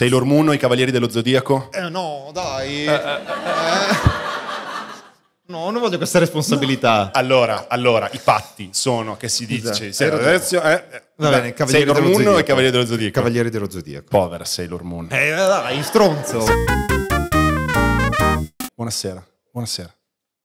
Sailor Moon o i Cavalieri dello Zodiaco? Eh no, dai. Eh, eh. No, non voglio questa responsabilità. No. Allora, allora, i patti sono che si dice esatto. Sailor, eh, eh, va eh, bene, Cavalieri Sailor Moon Zodiaco. e Cavalieri dello Zodiaco. Cavalieri dello Zodiaco. Povera Sailor Moon. Eh, dai, stronzo. Buonasera. Buonasera.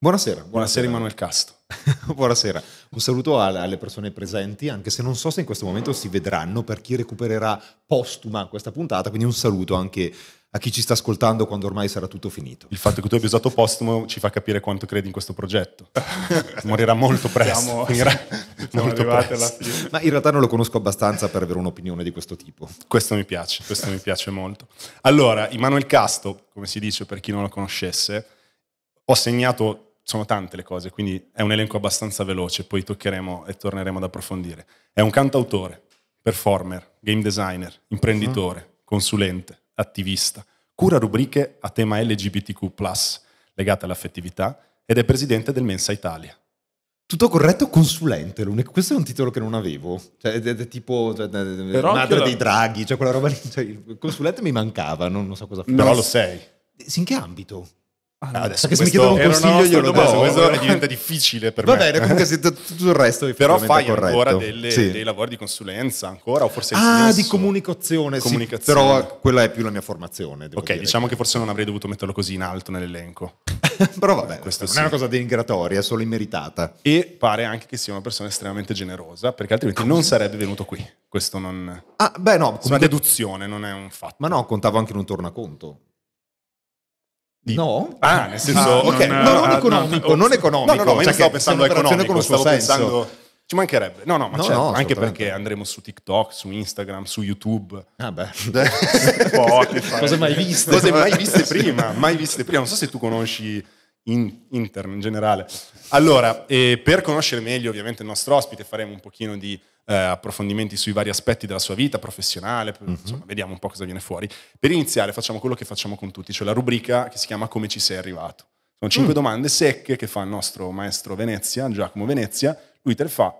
Buonasera, buonasera, buonasera Casto. buonasera, un saluto alle persone presenti, anche se non so se in questo momento si vedranno per chi recupererà postuma questa puntata, quindi un saluto anche a chi ci sta ascoltando quando ormai sarà tutto finito. Il fatto che tu abbia usato postumo ci fa capire quanto credi in questo progetto. Morirà molto presto. Siamo, siamo molto presto. alla fine. Ma in realtà non lo conosco abbastanza per avere un'opinione di questo tipo. Questo mi piace, questo mi piace molto. Allora, Immanuel Casto, come si dice per chi non lo conoscesse, ho segnato sono tante le cose, quindi è un elenco abbastanza veloce, poi toccheremo e torneremo ad approfondire. È un cantautore, performer, game designer, imprenditore, mm-hmm. consulente, attivista, cura rubriche a tema LGBTQ+, legate all'affettività, ed è presidente del Mensa Italia. Tutto corretto, consulente. Questo è un titolo che non avevo. Cioè, è, è tipo cioè, però madre la... dei draghi, cioè quella roba lì. Cioè, consulente mi mancava, non, non so cosa fare. Però lo sei. In che ambito? Ah, adesso perché se mi chiedono un consiglio glielo do. Questo diventa difficile per Va me. Va bene, comunque se tutto il resto è Però fai corretto. ancora delle, sì. dei lavori di consulenza ancora o forse Ah, di comunicazione, comunicazione. Sì, però quella è più la mia formazione, Ok, dire. diciamo che forse non avrei dovuto metterlo così in alto nell'elenco. però vabbè, questo non sì. è una cosa denigratoria, è solo immeritata. E pare anche che sia una persona estremamente generosa, perché altrimenti non sarebbe venuto qui. Questo non Ah, beh, no, è una deduzione, non è un fatto. Ma no, contavo anche in un tornaconto. Di... No? Ah, ah nel senso, ah, ok, non, no, non economico, non economico. No, no, no, cioè stavo pensando economico, stavo senso. pensando... Ci mancherebbe. No, no, ma no, certo, no, anche perché andremo su TikTok, su Instagram, su YouTube. Ah beh. Spotify. Cose mai viste. Cose mai viste prima, mai viste prima. Non so se tu conosci in intern in generale. Allora, eh, per conoscere meglio ovviamente il nostro ospite faremo un pochino di eh, approfondimenti sui vari aspetti della sua vita professionale, mm-hmm. insomma, vediamo un po' cosa viene fuori. Per iniziare facciamo quello che facciamo con tutti, cioè la rubrica che si chiama Come ci sei arrivato. Sono cinque mm. domande secche che fa il nostro maestro Venezia, Giacomo Venezia, lui te le fa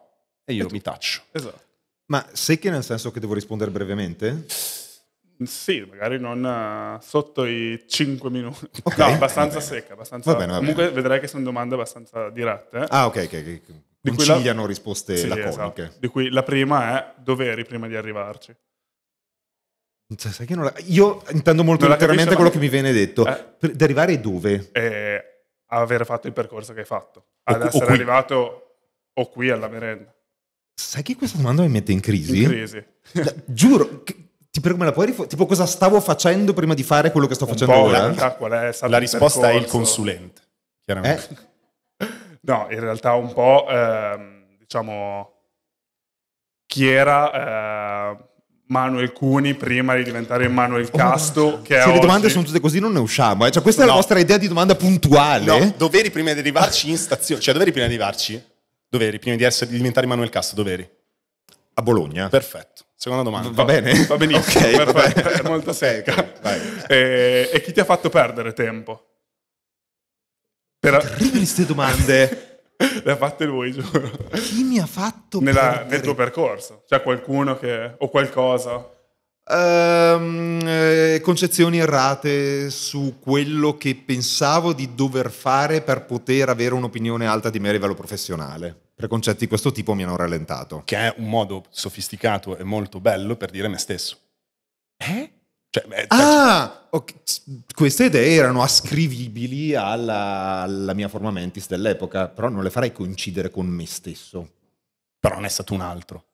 e io e mi taccio. Esatto. Ma secche nel senso che devo rispondere brevemente? Mm, sì, magari non eh, sotto i 5 minuti. Okay. No, abbastanza okay. secca, abbastanza... Va bene, va bene. Comunque vedrai che sono domande abbastanza dirette. Eh. Ah, ok, ok. ok. Conciliano la... risposte sì, laconiche. Esatto. Di cui la prima è dove eri prima di arrivarci. Cioè, la... Io intendo molto letteralmente quello ma... che mi viene detto. Eh? Di arrivare dove? Eh, aver fatto il percorso che hai fatto. Ad o, essere o arrivato o qui alla merenda. Sai che questa domanda mi mette in crisi? In crisi. Giuro, Ti prego, me la puoi rifare? tipo cosa stavo facendo prima di fare quello che sto facendo ora? Realtà, la risposta il è il consulente, chiaramente. Eh? no, in realtà un po', ehm, diciamo, chi era eh, Manuel Cuni prima di diventare Manuel oh, Casto. Oh, che Se oggi... le domande sono tutte così non ne usciamo. Eh? Cioè, questa no. è la vostra idea di domanda puntuale. No, doveri prima di arrivarci in stazione. Cioè, doveri prima di arrivarci? Doveri, prima di, essere, di diventare Manuel Casto, doveri? A Bologna. Perfetto. Seconda domanda. Va bene? Va benissimo, okay, va bene. è molto seca. Okay, e, eh, e, chi ti ha fatto perdere tempo? Per... Terribili queste domande! Le ha fatte lui, giuro. Chi mi ha fatto Nella, perdere? Nel tuo percorso? C'è qualcuno che... o qualcosa? Um, concezioni errate su quello che pensavo di dover fare per poter avere un'opinione alta di me a livello professionale preconcetti di questo tipo mi hanno rallentato. Che è un modo sofisticato e molto bello per dire me stesso. Eh? Cioè, beh, ah, cioè, okay. queste idee erano ascrivibili alla, alla mia forma mentis dell'epoca, però non le farei coincidere con me stesso. Però non è stato un altro.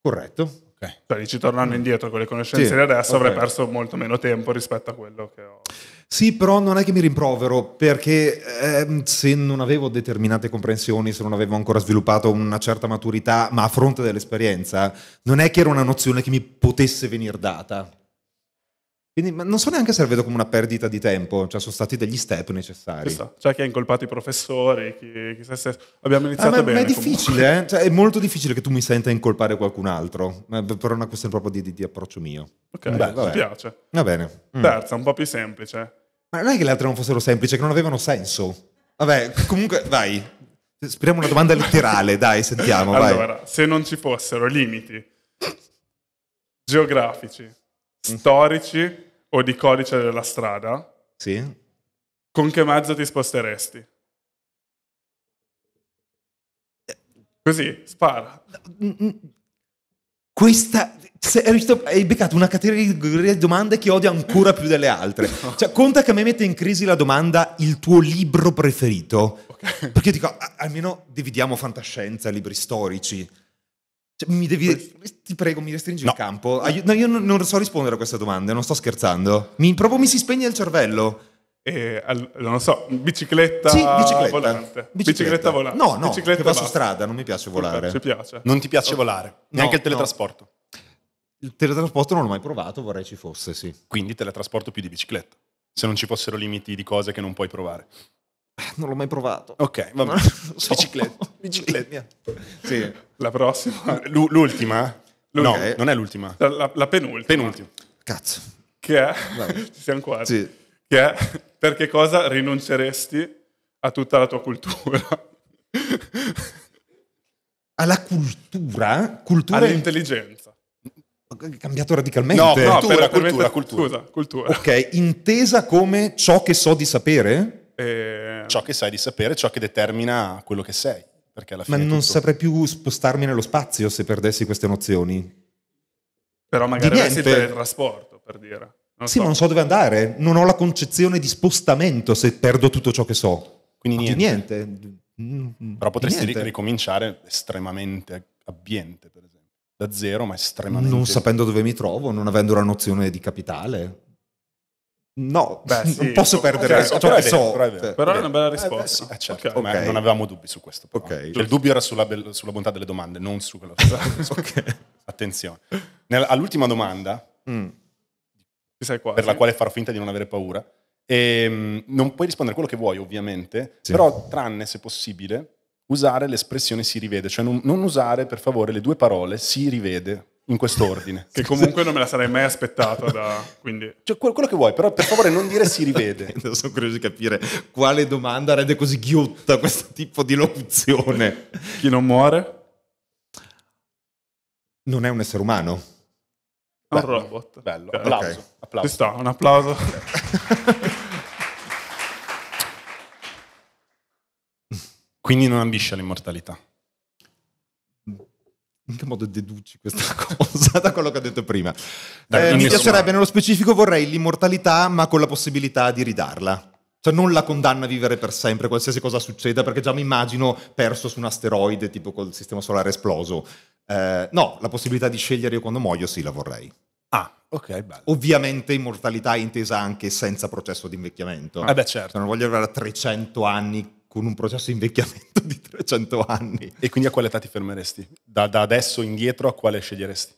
Corretto. Okay. Cioè, dici tornando mm. indietro con le conoscenze sì, di adesso okay. avrei perso molto meno tempo rispetto a quello che ho. Sì, però non è che mi rimprovero perché eh, se non avevo determinate comprensioni, se non avevo ancora sviluppato una certa maturità, ma a fronte dell'esperienza, non è che era una nozione che mi potesse venire data. Quindi non so neanche se la vedo come una perdita di tempo, cioè sono stati degli step necessari. C'è cioè, chi ha incolpato i professori, chi, chi se stesso. Abbiamo ah, iniziato ah, ma, bene. Ma è difficile, eh? cioè, è molto difficile che tu mi senta incolpare qualcun altro, però è una questione proprio di, di, di approccio mio. Ok, Beh, vabbè. ti piace. Va bene. Mm. Terza, un po' più semplice. Ma non è che le altre non fossero semplici, che non avevano senso. Vabbè, comunque, vai. Speriamo una domanda letterale, dai, sentiamo. allora, vai. se non ci fossero limiti geografici, mm. storici o di codice della strada, sì. con che mezzo ti sposteresti? Così, spara. Questa, hai, visto, hai, beccato una categoria di domande che odio ancora più delle altre. Cioè, conta che a me mette in crisi la domanda il tuo libro preferito. Okay. Perché dico, almeno dividiamo fantascienza, libri storici. Cioè, mi devi. Ti prego, mi restringi no. il campo. Ai... no, io non, non, so rispondere a queste domande, non sto scherzando. Mi, proprio mi si spegne il cervello. Eh, non lo so, bicicletta, sì, bicicletta. volante. Bicicletta. bicicletta volante. No, no, bicicletta che va su strada, non mi piace volare. Piace, piace. Non ti piace oh. volare, no, neanche il teletrasporto. No. Il teletrasporto non l'ho mai provato, vorrei ci fosse, sì. Quindi teletrasporto più di bicicletta, se non ci fossero limiti di cose che non puoi provare. Non l'ho mai provato. Ok, va bene. so. Bicicletta. Bicicletta. Sì. La prossima? L- l'ultima? No, okay. Eh. non è l'ultima. La, la, la penultima. Penultima. Cazzo. Che è... Ci siamo quasi. Sì. Che è... Per che cosa rinunceresti a tutta la tua cultura? Alla cultura? cultura All'intelligenza. Cambiato radicalmente. No, no cultura, per, cultura, per cultura, cultura. Scusa, cultura. Ok, intesa come ciò che so di sapere? eh... ciò che sai di sapere, ciò che determina quello che sei. Ma non tutto... saprei più spostarmi nello spazio se perdessi queste nozioni. Però magari avessi il trasporto, per dire. Non sì, so. ma non so dove andare, non ho la concezione di spostamento se perdo tutto ciò che so. Quindi niente. niente. Però potresti niente. ricominciare estremamente abbiente, per esempio. Da zero, ma estremamente. Non sapendo dove mi trovo, non avendo la nozione di capitale. No, Beh, sì, non posso perdere cioè, ciò che so. Però, è, vero, però è una bella risposta. Eh, eh, certo. okay. Okay. Non avevamo dubbi su questo. Okay. Certo. Cioè, il dubbio era sulla, be- sulla, bontà delle domande, non su quello che okay. Attenzione. Nell- all'ultima domanda, mm. per la quale farò finta di non avere paura, e, ehm, non puoi rispondere quello che vuoi, ovviamente, sì. però tranne se possibile usare l'espressione si rivede, cioè non, non usare per favore le due parole si rivede in quest'ordine. che comunque non me la sarei mai aspettata da... Quindi... Cioè, quello che vuoi, però per favore non dire si rivede. sono curioso di capire quale domanda rende così ghiotta questo tipo di locuzione. Chi non muore? Non è un essere umano? Un Bello. robot. Bello, okay. applauso. applauso. Ci sta, un applauso. Quindi non ambisce all'immortalità in che modo deduci questa cosa da quello che ho detto prima? Eh, mi piacerebbe, nello specifico, vorrei l'immortalità, ma con la possibilità di ridarla. Cioè, non la condanna a vivere per sempre, qualsiasi cosa succeda, perché già mi immagino perso su un asteroide, tipo col sistema solare esploso. Eh, no, la possibilità di scegliere io quando muoio, sì, la vorrei. Ah, ok, bello. Ovviamente immortalità intesa anche senza processo di invecchiamento. Eh beh, certo. Cioè, non voglio arrivare a 300 anni con un processo di invecchiamento di 300 anni. E quindi a quale età ti fermeresti? Da, da adesso indietro a quale sceglieresti?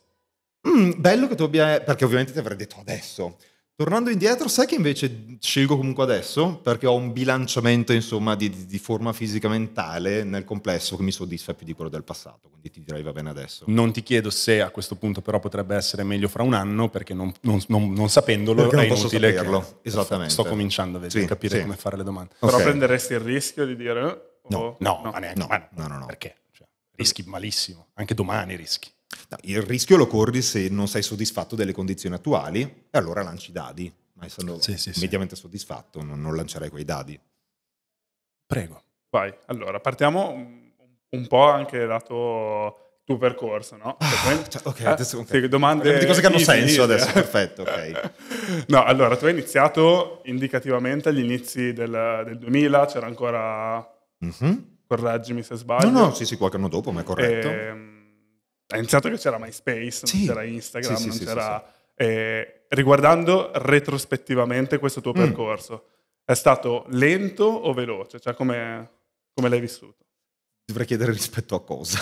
Mm, bello che tu abbia, perché ovviamente ti avrei detto adesso, Tornando indietro, sai che invece scelgo comunque adesso perché ho un bilanciamento insomma di, di, forma fisica mentale nel complesso che mi soddisfa più di quello del passato, quindi ti direi va bene adesso. Non ti chiedo se a questo punto però potrebbe essere meglio fra un anno perché non, non, non, non sapendolo perché è inutile saperlo. Esattamente. Sto cominciando a sì, capire sì. come fare le domande. Okay. Però prenderesti il rischio di dire no, no, oh, no, no, ma neanche, no, ma no, no, perché? Cioè, rischi malissimo, anche domani rischi. No, il rischio lo corri se non sei soddisfatto delle condizioni attuali e allora lanci dadi, ma essendo sì, sì, mediamente sì. soddisfatto non, non lancerei quei dadi. Prego. Vai, allora partiamo un po' anche lato tuo percorso, no? Ah, cioè, cioè ok, eh, adesso okay. domande di cose che hanno senso adesso, perfetto, ok. no, allora tu hai iniziato indicativamente agli inizi del, del 2000, c'era ancora mm-hmm. correggimi se sbaglio. No, no, sì, sì, qualche anno dopo, ma è corretto. E, ehm, ha iniziato che c'era MySpace, sì. non c'era Instagram, sì, non c'era... Eh, riguardando retrospettivamente questo tuo mm. percorso, è stato lento o veloce? Cioè, come, come l'hai vissuto? Dovrei chiedere rispetto a cosa?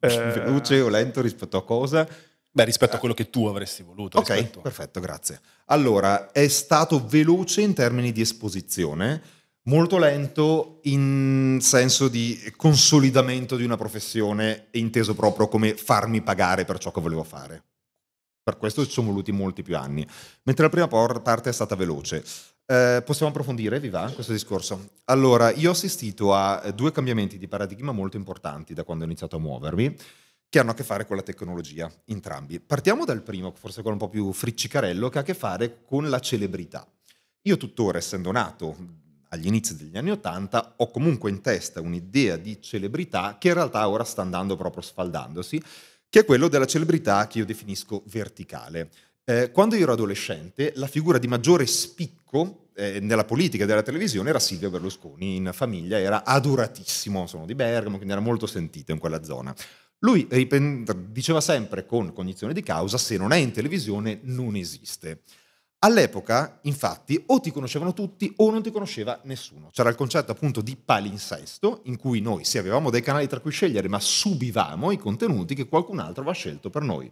Eh... veloce o lento rispetto a cosa? Beh, rispetto a quello che tu avresti voluto. Ok, rispetto... perfetto, grazie. Allora, è stato veloce in termini di esposizione, molto lento in senso di consolidamento di una professione e inteso proprio come farmi pagare per ciò che volevo fare. Per questo ci sono voluti molti più anni, mentre la prima parte è stata veloce. Eh, possiamo approfondire, vi va, questo discorso? Allora, io ho assistito a due cambiamenti di paradigma molto importanti da quando ho iniziato a muovermi, che hanno a che fare con la tecnologia, entrambi. Partiamo dal primo, forse quello un po' più friccicarello, che ha a che fare con la celebrità. Io tuttora, essendo nato agli inizi degli anni Ottanta, ho comunque in testa un'idea di celebrità che in realtà ora sta andando proprio sfaldandosi, che è quello della celebrità che io definisco verticale. Eh, quando io ero adolescente, la figura di maggiore spicco eh, nella politica e della televisione era Silvio Berlusconi, in famiglia era adoratissimo, sono di Bergamo, quindi era molto sentito in quella zona. Lui diceva sempre con cognizione di causa, se non è in televisione non esiste. All'epoca, infatti, o ti conoscevano tutti o non ti conosceva nessuno. C'era il concetto appunto di palinsesto, in cui noi sì avevamo dei canali tra cui scegliere, ma subivamo i contenuti che qualcun altro aveva scelto per noi.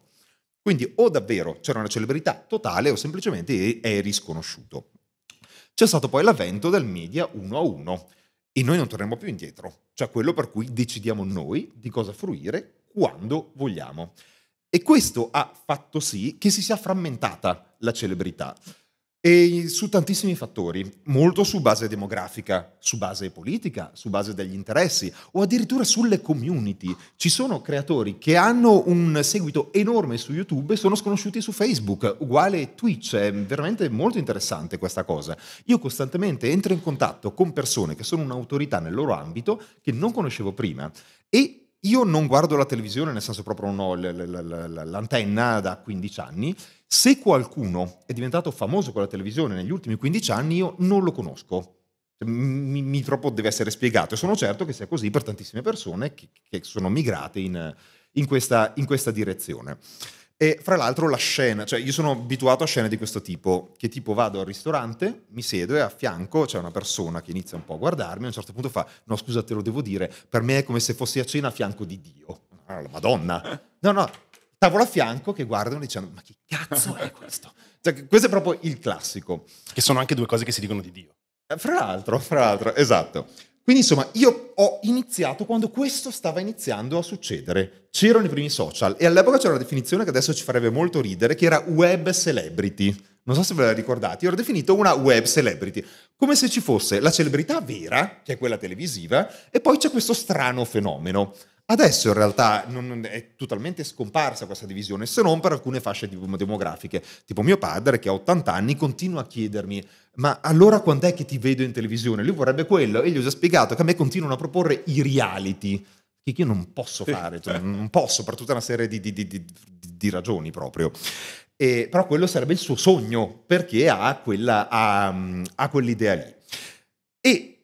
Quindi o davvero c'era una celebrità totale o semplicemente eri sconosciuto. C'è stato poi l'avvento del media uno a uno e noi non torniamo più indietro, cioè quello per cui decidiamo noi di cosa fruire quando vogliamo. E questo ha fatto sì che si sia frammentata la celebrità. E su tantissimi fattori, molto su base demografica, su base politica, su base degli interessi o addirittura sulle community. Ci sono creatori che hanno un seguito enorme su YouTube e sono sconosciuti su Facebook, uguale Twitch, è veramente molto interessante questa cosa. Io costantemente entro in contatto con persone che sono un'autorità nel loro ambito che non conoscevo prima e io non guardo la televisione, nel senso proprio non ho l'antenna da 15 anni. Se qualcuno è diventato famoso con la televisione negli ultimi 15 anni, io non lo conosco. Cioè, mi, mi troppo deve essere spiegato e sono certo che sia così per tantissime persone che, che sono migrate in, in, questa, in questa direzione. E fra l'altro la scena, cioè io sono abituato a scene di questo tipo, che tipo vado al ristorante, mi siedo e a fianco c'è una persona che inizia un po' a guardarmi, a un certo punto fa, no scusa te lo devo dire, per me è come se fossi a cena a fianco di Dio. Ah, la Madonna. No, no, tavolo a fianco che guardano dicendo, ma che cazzo è questo? Cioè, questo è proprio il classico. Che sono anche due cose che si dicono di Dio. Eh, fra l'altro, fra l'altro, esatto. Quindi insomma io ho iniziato quando questo stava iniziando a succedere. C'erano i primi social e all'epoca c'era una definizione che adesso ci farebbe molto ridere che era web celebrity. Non so se ve la ricordate, io ho definito una web celebrity, come se ci fosse la celebrità vera, che è quella televisiva, e poi c'è questo strano fenomeno. Adesso in realtà non, è totalmente scomparsa questa divisione, se non per alcune fasce demografiche. Tipo mio padre, che ha 80 anni, continua a chiedermi: Ma allora quando è che ti vedo in televisione? Lui vorrebbe quello e gli ho già spiegato che a me continuano a proporre i reality, che io non posso fare, cioè, non posso per tutta una serie di, di, di, di ragioni proprio. E, però quello sarebbe il suo sogno, perché ha, quella, ha, ha quell'idea lì. E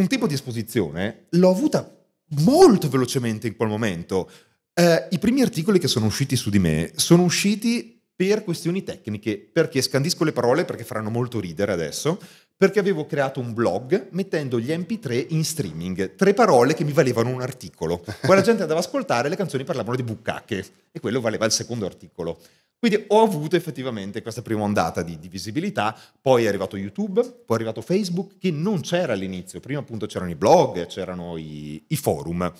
un tipo di esposizione l'ho avuta molto velocemente in quel momento. Eh, I primi articoli che sono usciti su di me sono usciti per questioni tecniche, perché scandisco le parole perché faranno molto ridere adesso, perché avevo creato un blog mettendo gli MP3 in streaming, tre parole che mi valevano un articolo. Poi la gente andava ad ascoltare e le canzoni parlavano di bucacche e quello valeva il secondo articolo. Quindi ho avuto effettivamente questa prima ondata di, di, visibilità, poi è arrivato YouTube, poi è arrivato Facebook che non c'era all'inizio, prima appunto c'erano i blog, c'erano i, i forum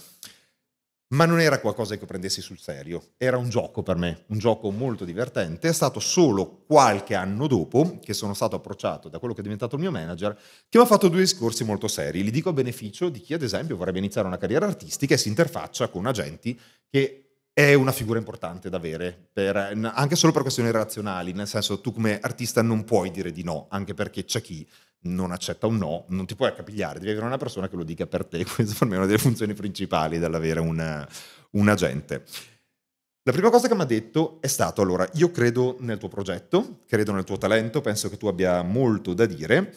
ma non era qualcosa che prendessi sul serio, era un gioco per me, un gioco molto divertente. È stato solo qualche anno dopo che sono stato approcciato da quello che è diventato il mio manager, che mi ha fatto due discorsi molto seri. Li dico a beneficio di chi, ad esempio, vorrebbe iniziare una carriera artistica e si interfaccia con agenti che è una figura importante da avere, per, anche solo per questioni relazionali, nel senso tu come artista non puoi dire di no, anche perché c'è chi non accetta un no, non ti puoi accapigliare, devi avere una persona che lo dica per te, questa per me è una delle funzioni principali dell'avere una, un agente. La prima cosa che mi ha detto è stato, allora, io credo nel tuo progetto, credo nel tuo talento, penso che tu abbia molto da dire,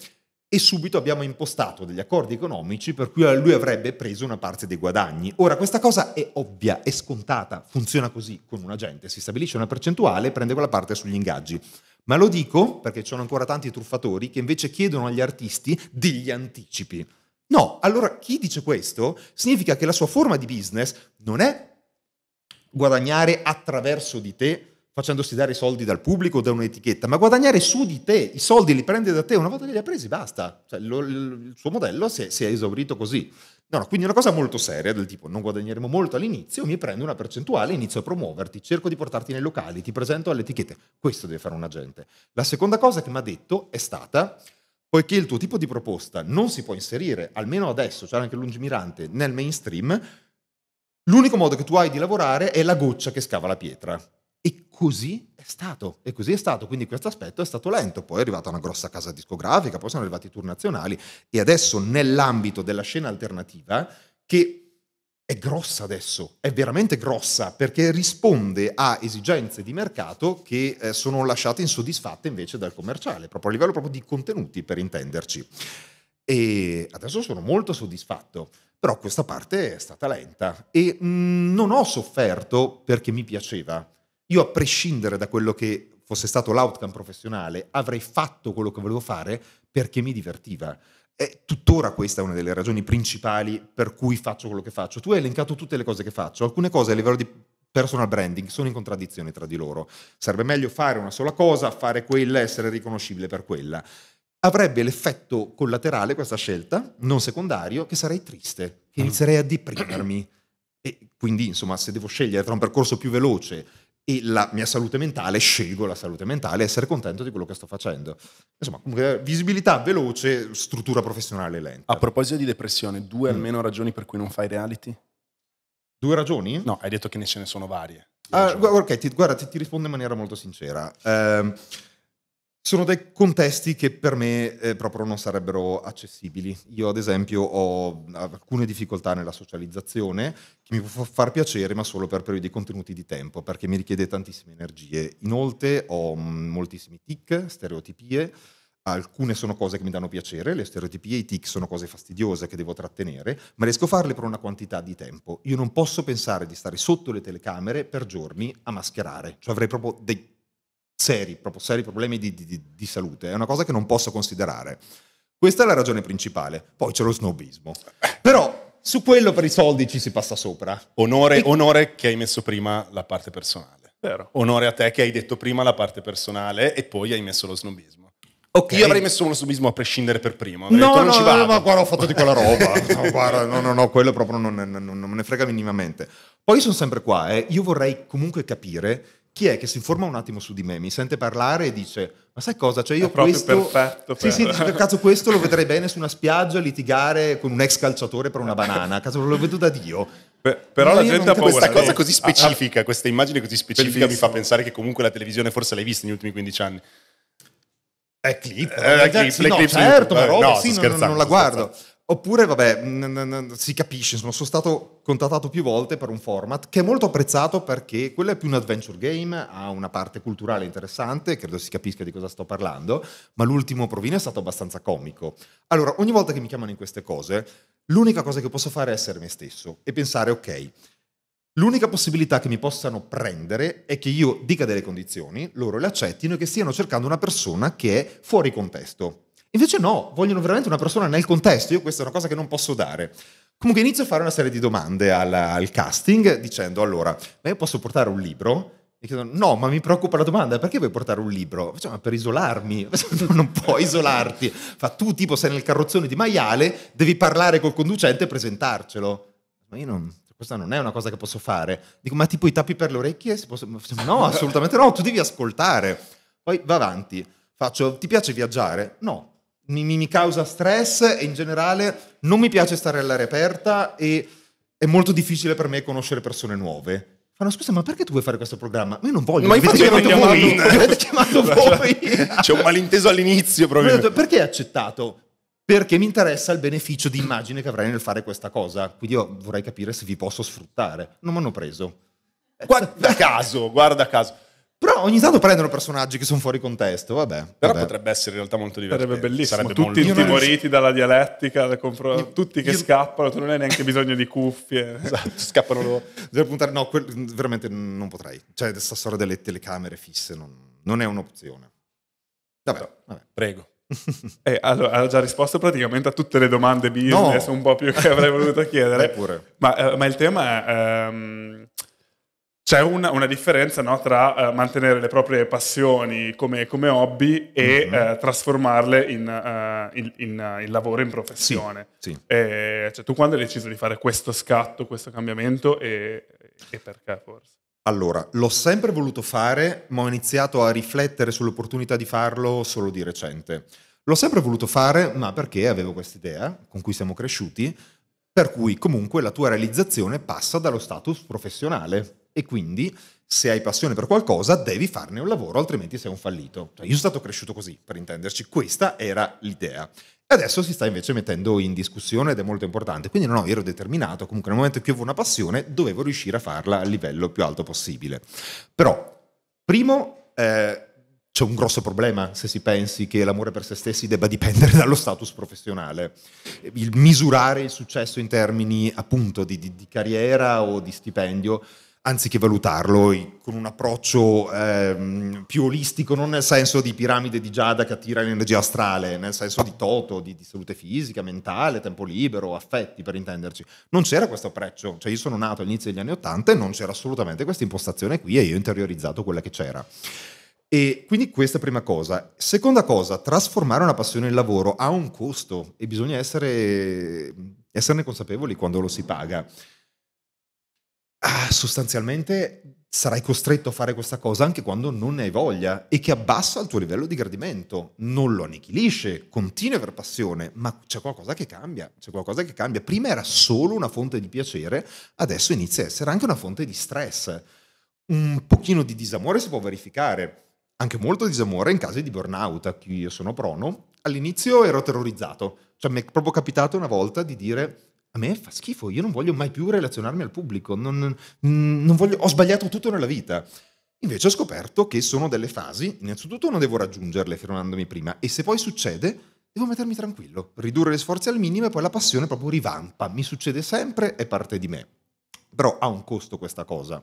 e subito abbiamo impostato degli accordi economici per cui lui avrebbe preso una parte dei guadagni. Ora questa cosa è ovvia, è scontata, funziona così con un agente, si stabilisce una percentuale e prende quella parte sugli ingaggi. Ma lo dico perché ci sono ancora tanti truffatori che invece chiedono agli artisti degli anticipi. No, allora chi dice questo significa che la sua forma di business non è guadagnare attraverso di te facendosi dare i soldi dal pubblico o da un'etichetta, ma guadagnare su di te, i soldi li prende da te, una volta che li ha presi basta, cioè, lo, il suo modello si è, si è esaurito così. No, no, quindi una cosa molto seria del tipo non guadagneremo molto all'inizio, mi prendo una percentuale, inizio a promuoverti, cerco di portarti nei locali, ti presento alle etichette, questo deve fare un agente. La seconda cosa che mi ha detto è stata, poiché il tuo tipo di proposta non si può inserire, almeno adesso, cioè anche lungimirante, nel mainstream, l'unico modo che tu hai di lavorare è la goccia che scava la pietra. E così è stato, e così è stato. Quindi questo aspetto è stato lento. Poi è arrivata una grossa casa discografica, poi sono arrivati i tour nazionali e adesso nell'ambito della scena alternativa, che è grossa adesso, è veramente grossa perché risponde a esigenze di mercato che eh, sono lasciate insoddisfatte invece dal commerciale, proprio a livello proprio di contenuti per intenderci. E adesso sono molto soddisfatto, però questa parte è stata lenta e mm, non ho sofferto perché mi piaceva io a prescindere da quello che fosse stato l'outcome professionale, avrei fatto quello che volevo fare perché mi divertiva. E tuttora questa è una delle ragioni principali per cui faccio quello che faccio. Tu hai elencato tutte le cose che faccio, alcune cose a livello di personal branding sono in contraddizione tra di loro. Sarebbe meglio fare una sola cosa, fare quella, essere riconoscibile per quella. Avrebbe l'effetto collaterale questa scelta, non secondario, che sarei triste, che mm. inizierei a deprimermi. E quindi, insomma, se devo scegliere tra un percorso più veloce e la mia salute mentale, scelgo la salute mentale, essere contento di quello che sto facendo. Insomma, comunque, visibilità veloce, struttura professionale lenta. A proposito di depressione, due mm. almeno ragioni per cui non fai reality? Due ragioni? No, hai detto che ce ne sono varie. Ah, ok, ti, guarda, ti, ti, rispondo in maniera molto sincera. Eh, sono dei contesti che per me eh, proprio non sarebbero accessibili. Io ad esempio ho alcune difficoltà nella socializzazione che mi può far piacere ma solo per periodi contenuti di tempo perché mi richiede tantissime energie. Inoltre ho mm, moltissimi tic, stereotipie, alcune sono cose che mi danno piacere, le stereotipie, e i tic sono cose fastidiose che devo trattenere, ma riesco a farle per una quantità di tempo. Io non posso pensare di stare sotto le telecamere per giorni a mascherare, cioè avrei proprio dei seri, proprio seri problemi di, di, di salute, è una cosa che non posso considerare. Questa è la ragione principale. Poi c'è lo snobismo. Però su quello per i soldi ci si passa sopra. Onore, e... onore che hai messo prima la parte personale. Vero. Onore a te che hai detto prima la parte personale e poi hai messo lo snobismo. Okay. Io avrei messo uno snobismo a prescindere per primo. Avrei no, detto, non no, ci vado. no, ma guarda, ho fatto di quella roba. no, guarda, no, no, no, quello proprio non, non, non me ne frega minimamente. Poi sono sempre qua. Eh. Io vorrei comunque capire chi è che si informa un attimo su di me, mi sente parlare e dice ma sai cosa, cioè io questo... perfetto. Per... Sì, sì, per caso questo lo vedrei bene su una spiaggia litigare con un ex calciatore per una banana, caso lo vedo da Dio. Beh, però no, la gente ha paura. Questa cosa così specifica, ah, ah, questa immagine così specifica bellissimo. mi fa pensare che comunque la televisione forse l'hai vista negli ultimi 15 anni. È clip, eh, clip, sì, clip, no, certo, ma eh, roba, no, sì, non, non la guardo. Scherzando. Oppure, vabbè, n- n- si capisce, insomma, sono stato contattato più volte per un format che è molto apprezzato perché quello è più un adventure game, ha una parte culturale interessante, credo si capisca di cosa sto parlando, ma l'ultimo provino è stato abbastanza comico. Allora, ogni volta che mi chiamano in queste cose, l'unica cosa che posso fare è essere me stesso e pensare, ok, l'unica possibilità che mi possano prendere è che io dica delle condizioni, loro le accettino e che stiano cercando una persona che è fuori contesto. Invece no, vogliono veramente una persona nel contesto, io questa è una cosa che non posso dare. Comunque inizio a fare una serie di domande al, al casting dicendo allora, ma io posso portare un libro? E chiedono, no, ma mi preoccupa la domanda, perché vuoi portare un libro? Faccio, ma per isolarmi, non puoi isolarti. Fa, tu tipo sei nel carrozzone di maiale, devi parlare col conducente e presentarcelo. Ma io non, questa non è una cosa che posso fare. Dico, ma tipo i tappi per le orecchie? Posso... No, assolutamente no, tu devi ascoltare. Poi va avanti, faccio, ti piace viaggiare? No, mi, mi, causa stress e in generale non mi piace stare all'aria aperta e è molto difficile per me conoscere persone nuove. Fanno scusa, ma perché tu vuoi fare questo programma? Ma io non voglio. Ma infatti avete chiamato voi. chiamato cioè, voi. C'è un malinteso all'inizio proprio. Detto, perché hai accettato? Perché mi interessa il beneficio di immagine che avrai nel fare questa cosa. Quindi io vorrei capire se vi posso sfruttare. Non mi hanno preso. Guarda caso, guarda caso. Però ogni tanto prendono personaggi che sono fuori contesto, vabbè. Però vabbè. potrebbe essere in realtà molto diverso. Sarebbe bellissimo. Sarebbe tutti intimoriti dalla dialettica, da compro... io, tutti che io... scappano, tu non hai neanche bisogno di cuffie. Esatto, scappano loro. puntare, no, quel... veramente non potrei. Cioè, questa storia delle telecamere fisse non, non è un'opzione. Vabbè, no. vabbè. prego. Eh, allora, ha già risposto praticamente a tutte le domande business, no. un po' più che avrei voluto chiedere. Eppure. Ma, eh, ma, il tema è... Ehm c'è una, una differenza no, tra uh, mantenere le proprie passioni come, come hobby e mm-hmm. uh, trasformarle in, uh, in, in, in, lavoro, in professione. Sì, sì. E, cioè, tu quando hai deciso di fare questo scatto, questo cambiamento e, e perché forse? Allora, l'ho sempre voluto fare, ma ho iniziato a riflettere sull'opportunità di farlo solo di recente. L'ho sempre voluto fare, ma perché avevo questa idea con cui siamo cresciuti, per cui comunque la tua realizzazione passa dallo status professionale e quindi se hai passione per qualcosa devi farne un lavoro, altrimenti sei un fallito. Cioè, io sono stato cresciuto così, per intenderci, questa era l'idea. Adesso si sta invece mettendo in discussione ed è molto importante, quindi no, ero determinato, comunque nel momento in cui avevo una passione dovevo riuscire a farla al livello più alto possibile. Però, primo, eh, c'è un grosso problema se si pensi che l'amore per se stessi debba dipendere dallo status professionale. Il misurare il successo in termini appunto di, di, di carriera o di stipendio anziché valutarlo con un approccio ehm, più olistico, non nel senso di piramide di Giada che attira l'energia astrale, nel senso di Toto, di, di, salute fisica, mentale, tempo libero, affetti per intenderci. Non c'era questo approccio, cioè io sono nato all'inizio degli anni Ottanta e non c'era assolutamente questa impostazione qui e io ho interiorizzato quella che c'era. E quindi questa è prima cosa. Seconda cosa, trasformare una passione in lavoro ha un costo e bisogna essere, esserne consapevoli quando lo si paga ah, sostanzialmente sarai costretto a fare questa cosa anche quando non ne hai voglia e che abbassa il tuo livello di gradimento, non lo annichilisce, continua per passione, ma c'è qualcosa che cambia, c'è qualcosa che cambia. Prima era solo una fonte di piacere, adesso inizia a essere anche una fonte di stress. Un pochino di disamore si può verificare, anche molto disamore in caso di burnout, a cui io sono prono. All'inizio ero terrorizzato, cioè mi è proprio capitato una volta di dire a me fa schifo, io non voglio mai più relazionarmi al pubblico, non, non voglio, ho sbagliato tutto nella vita. Invece ho scoperto che sono delle fasi, innanzitutto non devo raggiungerle fermandomi prima e se poi succede devo mettermi tranquillo, ridurre gli sforzi al minimo e poi la passione proprio rivampa, mi succede sempre, è parte di me. Però ha un costo questa cosa.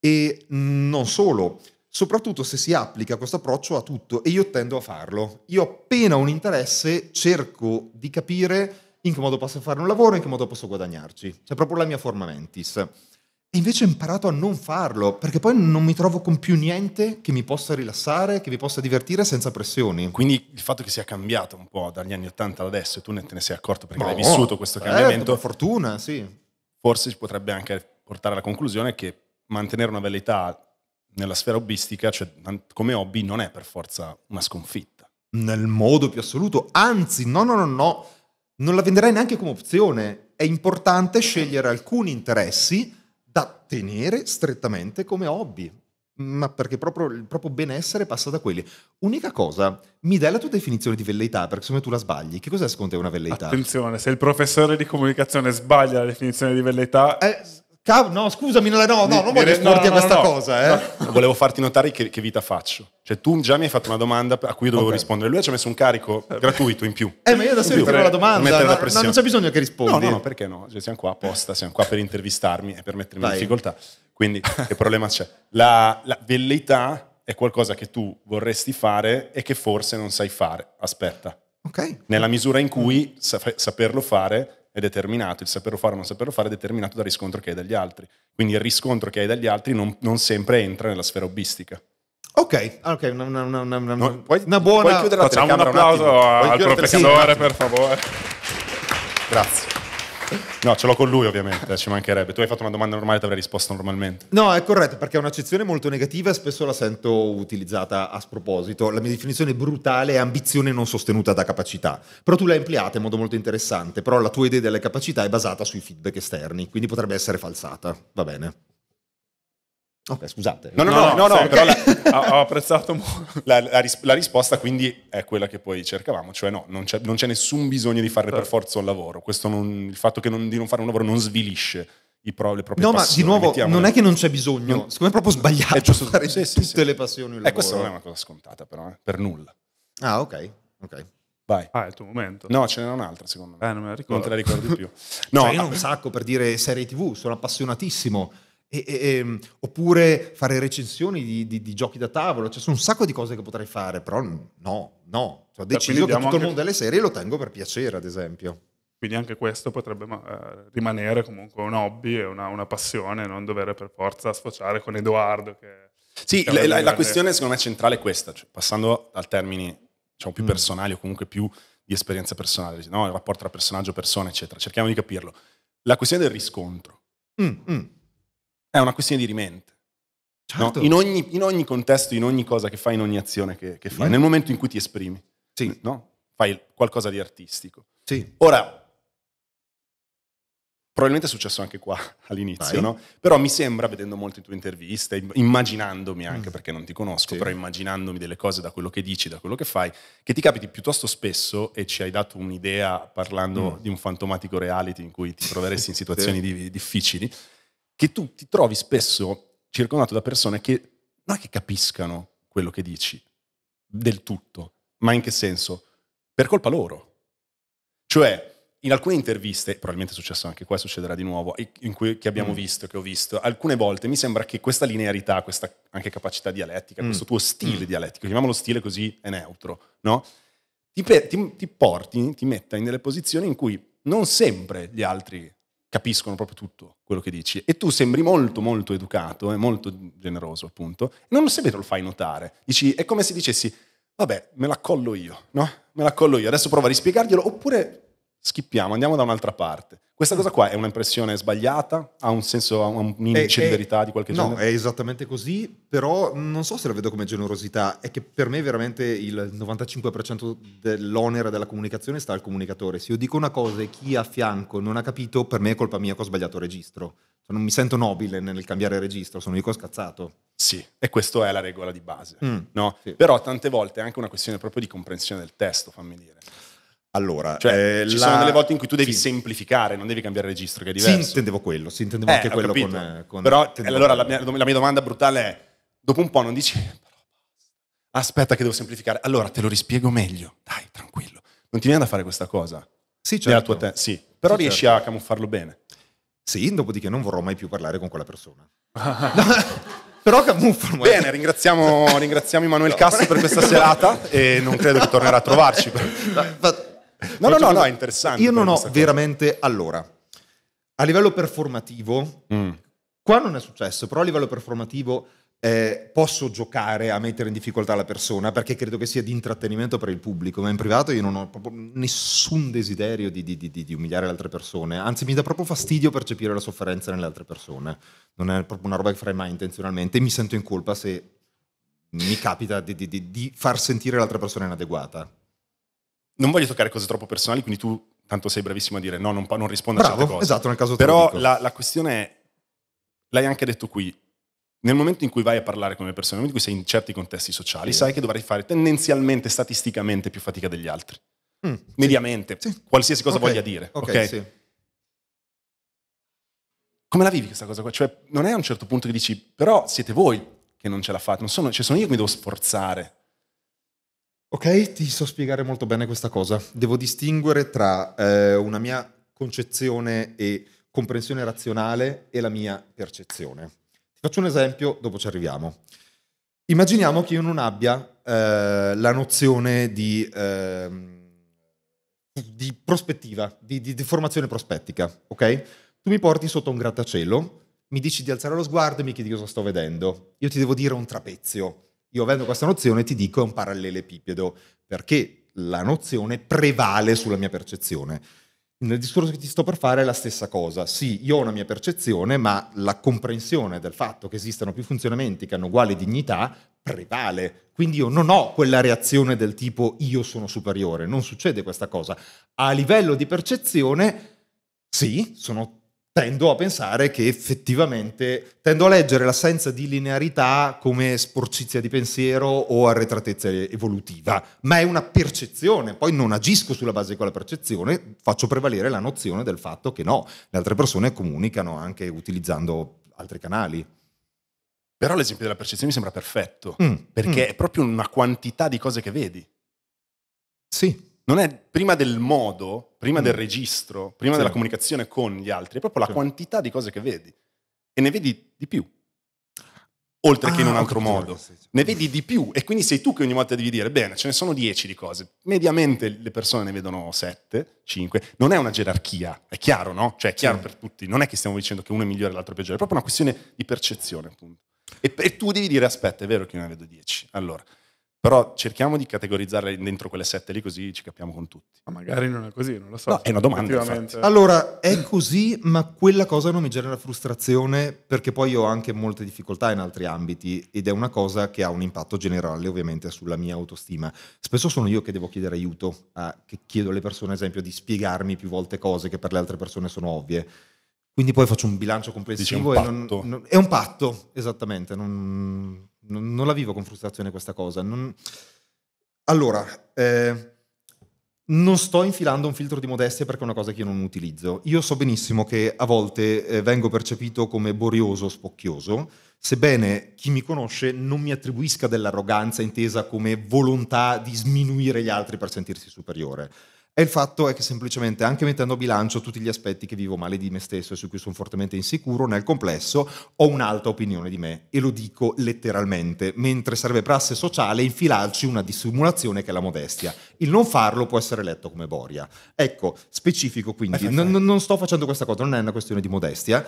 E non solo, soprattutto se si applica questo approccio a tutto e io tendo a farlo. Io appena ho un interesse cerco di capire in che modo posso fare un lavoro, in che modo posso guadagnarci. C'è cioè, proprio la mia forma mentis. E invece ho imparato a non farlo, perché poi non mi trovo con più niente che mi possa rilassare, che mi possa divertire senza pressioni. Quindi il fatto che sia cambiato un po' dagli anni 80 ad adesso e tu ne te ne sei accorto perché no, hai vissuto questo certo, cambiamento. fortuna, sì. Forse si potrebbe anche portare alla conclusione che mantenere una velleità nella sfera hobbistica, cioè come hobby, non è per forza una sconfitta. Nel modo più assoluto, anzi, no, no, no, no non la venderai neanche come opzione. È importante scegliere alcuni interessi da tenere strettamente come hobby, ma perché proprio il proprio benessere passa da quelli. Unica cosa, mi dai la tua definizione di velleità, perché secondo me tu la sbagli. Che cos'è secondo te una velleità? Attenzione, se il professore di comunicazione sbaglia la definizione di velleità... Eh, Cav- no, scusami, no, no, no non voglio esporti no, a questa cosa. Eh. Volevo farti notare che, che, vita faccio. Cioè, tu già mi hai fatto una domanda a cui io dovevo okay. rispondere. Lui ci ha messo un carico gratuito in più. Eh, ma io adesso rifarò la domanda. La non c'è bisogno che rispondi. No, no, perché no? Cioè, siamo qua apposta, siamo qua per intervistarmi e per mettermi Dai. in difficoltà. Quindi, che problema c'è? La, la velleità è qualcosa che tu vorresti fare e che forse non sai fare. Aspetta. Okay. Nella misura in cui saperlo fare è determinato, il saperlo fare o non saperlo fare è determinato dal riscontro che hai dagli altri. Quindi il riscontro che hai dagli altri non, non sempre entra nella sfera hobbistica. Ok, ah, okay. Una, una, una, no, puoi, una, buona... Puoi Facciamo un applauso un al professore, sì, per favore. Grazie. No, ce l'ho con lui ovviamente, ci mancherebbe. Tu hai fatto una domanda normale e ti avrei risposto normalmente. No, è corretto, perché è un'accezione molto negativa e spesso la sento utilizzata a sproposito. La mia definizione brutale è ambizione non sostenuta da capacità. Però tu l'hai ampliata in modo molto interessante, però la tua idea delle capacità è basata sui feedback esterni, quindi potrebbe essere falsata. Va bene. Oh. scusate. No, no, no, no, no, no però la, ho apprezzato la, la, ris la, risposta quindi è quella che poi cercavamo, cioè no, non c'è, nessun bisogno di fare per certo. forza un lavoro, non, il fatto non, di non fare un lavoro non svilisce Pro, le proprie no, passioni. No, ma di nuovo, Mettiamo non le... è che non c'è bisogno, no. secondo me è proprio sbagliato è giusto, fare sì, tutte sì. le passioni. E eh, questa non è una cosa scontata, però, eh? per nulla. Ah, ok, ok. Vai. Ah, è il tuo momento. No, ce n'è un'altra, secondo me. Eh, non me la ricordo. Non te la ricordi più. Cioè, no, cioè, io ho ah, un eh. sacco per dire serie TV, sono appassionatissimo. E, e, e, ehm, oppure fare recensioni di, di, di, giochi da tavolo, cioè sono un sacco di cose che potrei fare, però no, no, cioè, ho deciso che tutto anche... il mondo delle serie lo tengo per piacere, ad esempio. Quindi anche questo potrebbe eh, rimanere comunque un hobby e una, una, passione, non dover per forza sfociare con Edoardo. Che, sì, diciamo la, la, la, questione secondo me centrale è questa, cioè, passando al termine diciamo, più mm. personali o comunque più di esperienza personale, no? il rapporto tra personaggio e persona, eccetera. Cerchiamo di capirlo. La questione del riscontro. Mm, mm è una questione di rimente. Certo. No? In, ogni, in, ogni, contesto, in ogni cosa che fai, in ogni azione che, che fai, mm. nel momento in cui ti esprimi, sì. no? fai qualcosa di artistico. Sì. Ora, probabilmente è successo anche qua all'inizio, no? però mi sembra, vedendo molte tue interviste, immaginandomi anche, mm. perché non ti conosco, sì. però immaginandomi delle cose da quello che dici, da quello che fai, che ti capiti piuttosto spesso e ci hai dato un'idea parlando mm. di un fantomatico reality in cui ti troveresti in situazioni sì. di, difficili, che tu ti trovi spesso circondato da persone che non è che capiscano quello che dici del tutto, ma in che senso? Per colpa loro. Cioè, in alcune interviste, probabilmente è successo anche qua, succederà di nuovo, cui, che abbiamo mm. visto, che ho visto, alcune volte mi sembra che questa linearità, questa anche capacità dialettica, mm. questo tuo stile mm. dialettico, chiamiamolo stile così è neutro, no? Ti, ti, ti porti, ti metta in delle posizioni in cui non sempre gli altri capiscono proprio tutto quello che dici e tu sembri molto molto educato e eh, molto generoso appunto, non lo sempre lo fai notare, dici è come se dicessi vabbè me la collo io, no? Me la collo io, adesso prova a rispiegarglielo oppure schippiamo, andiamo da un'altra parte. Questa cosa qua è un'impressione sbagliata? Ha un senso, ha un indice di verità di qualche no, genere? No, è esattamente così, però non so se la vedo come generosità, è che per me veramente il 95% dell'onere della comunicazione sta al comunicatore. Se io dico una cosa e chi a fianco non ha capito, per me è colpa mia che ho sbagliato registro. Non mi sento nobile nel cambiare registro, sono io che ho scazzato. Sì, e questa è la regola di base. Mm, no? sì. Però tante volte è anche una questione proprio di comprensione del testo, fammi dire. Allora, cioè, eh, ci la... sono delle volte in cui tu devi sì. semplificare, non devi cambiare registro, che è diverso. Sì, intendevo quello, sì, intendevo eh, anche quello con, eh, con, Però, eh, allora, la mia, la mia, domanda brutale è, dopo un po' non dici, aspetta che devo semplificare, allora te lo rispiego meglio, dai, tranquillo. Non ti viene da fare questa cosa? Sì, certo. tua te- sì, però sì, certo. riesci certo. a camuffarlo bene. Sì, dopodiché non vorrò mai più parlare con quella persona. però camuffano. Eh. Bene, ringraziamo, ringraziamo Emanuele no, Cassi per questa serata e non credo che tornerà a trovarci. No, no, no, no, interessante. Io non ho veramente... Cosa. Allora, a livello performativo, mm. qua non è successo, però a livello performativo eh, posso giocare a mettere in difficoltà la persona perché credo che sia di intrattenimento per il pubblico, ma in privato io non ho proprio nessun desiderio di, di, di, di, umiliare le altre persone, anzi mi dà proprio fastidio percepire la sofferenza nelle altre persone, non è proprio una roba che farei mai intenzionalmente e mi sento in colpa se mi capita di far sentire l'altra persona inadeguata non voglio toccare cose troppo personali, quindi tu tanto sei bravissimo a dire no, non, non rispondo Bravo, a certe cose. Esatto, nel caso Però la, la, questione è, l'hai anche detto qui, nel momento in cui vai a parlare con le persone, nel momento in cui sei in certi contesti sociali, sì. sai che dovrai fare tendenzialmente, statisticamente più fatica degli altri. Mm, Mediamente, sì. qualsiasi cosa okay. voglia dire. Ok, okay? Sì. Come la vivi questa cosa qua? Cioè, non è a un certo punto che dici, però siete voi che non ce la fate, non sono, cioè sono io che mi devo sforzare Ok, ti so spiegare molto bene questa cosa. Devo distinguere tra eh, una mia concezione e comprensione razionale e la mia percezione. Ti faccio un esempio, dopo ci arriviamo. Immaginiamo che io non abbia eh, la nozione di, eh, di prospettiva, di, di, di, formazione prospettica, ok? Tu mi porti sotto un grattacielo, mi dici di alzare lo sguardo e mi chiedi cosa sto vedendo. Io ti devo dire un trapezio io avendo questa nozione ti dico è un parallelepipedo, perché la nozione prevale sulla mia percezione. Nel discorso che ti sto per fare è la stessa cosa. Sì, io ho una mia percezione, ma la comprensione del fatto che esistano più funzionamenti che hanno uguale dignità prevale. Quindi io non ho quella reazione del tipo io sono superiore, non succede questa cosa. A livello di percezione, sì, sono tendo a pensare che effettivamente tendo a leggere l'assenza di linearità come sporcizia di pensiero o arretratezza evolutiva, ma è una percezione, poi non agisco sulla base di quella percezione, faccio prevalere la nozione del fatto che no, le altre persone comunicano anche utilizzando altri canali. Però l'esempio della percezione mi sembra perfetto, mm, perché mm. è proprio una quantità di cose che vedi. Sì non è prima del modo, prima mm. del registro, prima sì. della comunicazione con gli altri, è proprio la sì. quantità di cose che vedi. E ne vedi di più. Oltre ah, che in un ah, altro modo. ne vedi di più. E quindi sei tu che ogni volta devi dire, bene, ce ne sono 10 di cose. Mediamente le persone ne vedono 7, 5. Non è una gerarchia, è chiaro, no? Cioè è chiaro per tutti. Non è che stiamo dicendo che uno è migliore e l'altro è peggiore. È proprio una questione di percezione, appunto. E, e tu devi dire, aspetta, è vero che io ne vedo 10. Allora, però cerchiamo di categorizzarle dentro quelle sette lì così ci capiamo con tutti. Ma magari non è così, non lo so. No, è una domanda. Allora, è così, ma quella cosa non mi genera frustrazione perché poi ho anche molte difficoltà in altri ambiti ed è una cosa che ha un impatto generale ovviamente sulla mia autostima. Spesso sono io che devo chiedere aiuto, a, che chiedo alle persone ad esempio di spiegarmi più volte cose che per le altre persone sono ovvie. Quindi poi faccio un bilancio complessivo. Dice un patto. Non, non, è un patto, esattamente. Non non, non, la vivo con frustrazione questa cosa. Non... Allora, eh, non sto infilando un filtro di modestia perché è una cosa che io non utilizzo. Io so benissimo che a volte eh, vengo percepito come borioso, spocchioso, sebbene chi mi conosce non mi attribuisca dell'arroganza intesa come volontà di sminuire gli altri per sentirsi superiore. E il fatto è che semplicemente, anche mettendo a bilancio tutti gli aspetti che vivo male di me stesso e su cui sono fortemente insicuro, nel complesso ho un'alta opinione di me e lo dico letteralmente, mentre serve prasse sociale infilarci una dissimulazione che è la modestia. Il non farlo può essere letto come boria. Ecco, specifico quindi, non, non sto facendo questa cosa, non è una questione di modestia,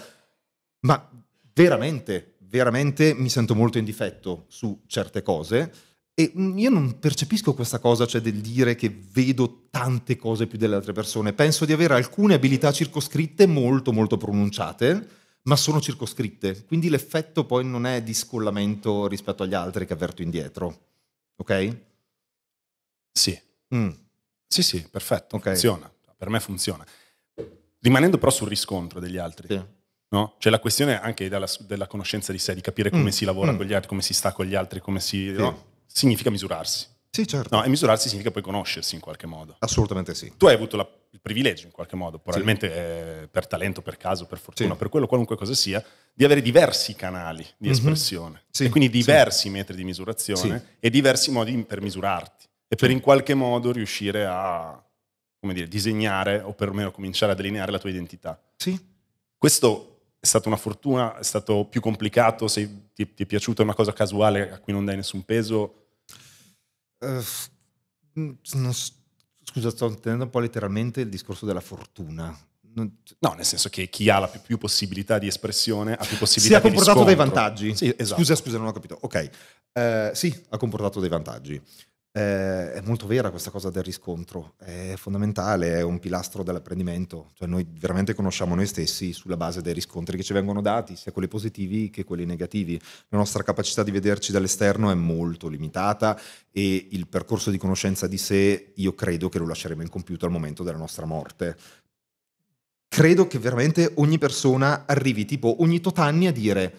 ma veramente, veramente mi sento molto in difetto su certe cose e mm, io non percepisco questa cosa, cioè del dire che vedo tante cose più delle altre persone. Penso di avere alcune abilità circoscritte molto, molto pronunciate, ma sono circoscritte. Quindi l'effetto poi non è di scollamento rispetto agli altri che avverto indietro. Ok? Sì. Mm. Sì, sì, perfetto. Okay. Funziona. Per me funziona. Rimanendo però sul riscontro degli altri. Sì. No? Cioè la questione anche della, della, conoscenza di sé, di capire come mm. si lavora mm. con gli altri, come si sta con gli altri, come si... Sì. No? significa misurarsi. Sì, certo. No, e misurarsi significa poi conoscersi in qualche modo. Assolutamente sì. Tu hai avuto la, il privilegio in qualche modo, probabilmente sì. Eh, per talento, per caso, per fortuna, sì. per quello, qualunque cosa sia, di avere diversi canali di mhm. espressione. Mm-hmm. Sì. E quindi diversi metri di misurazione e diversi modi per misurarti. E per in qualche modo riuscire a, come dire, disegnare o perlomeno cominciare a delineare la tua identità. Sì. Questo è stata una fortuna, è stato più complicato, se ti, ti è piaciuta una cosa casuale a cui non dai nessun peso? Uh, non, scusa, sto tenendo un po' letteralmente il discorso della fortuna. Non... No, nel senso che chi ha la più, più possibilità di espressione ha più possibilità di riscontro. Si è comportato dei vantaggi. Sì, esatto. Scusa, scusa, non ho capito. Ok, uh, sì, ha comportato dei vantaggi. Eh, è molto vera questa cosa del riscontro, è fondamentale, è un pilastro dell'apprendimento, cioè noi veramente conosciamo noi stessi sulla base dei riscontri che ci vengono dati, sia quelli positivi che quelli negativi. La nostra capacità di vederci dall'esterno è molto limitata e il percorso di conoscenza di sé io credo che lo lasceremo incompiuto al momento della nostra morte. Credo che veramente ogni persona arrivi tipo ogni totanni a dire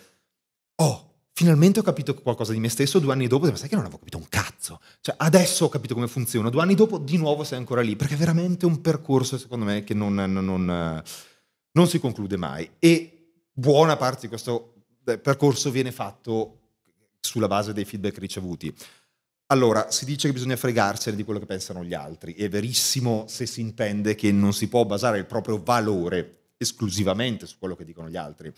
oh, finalmente ho capito qualcosa di me stesso, due anni dopo, ma sai che non avevo capito un cazzo cazzo, cioè adesso ho capito come funziona, due anni dopo di nuovo sei ancora lì, perché è veramente un percorso secondo me che non, non, non, non si conclude mai e buona parte di questo eh, percorso viene fatto sulla base dei feedback ricevuti. Allora, si dice che bisogna fregarsene di quello che pensano gli altri, è verissimo se si intende che non si può basare il proprio valore esclusivamente su quello che dicono gli altri,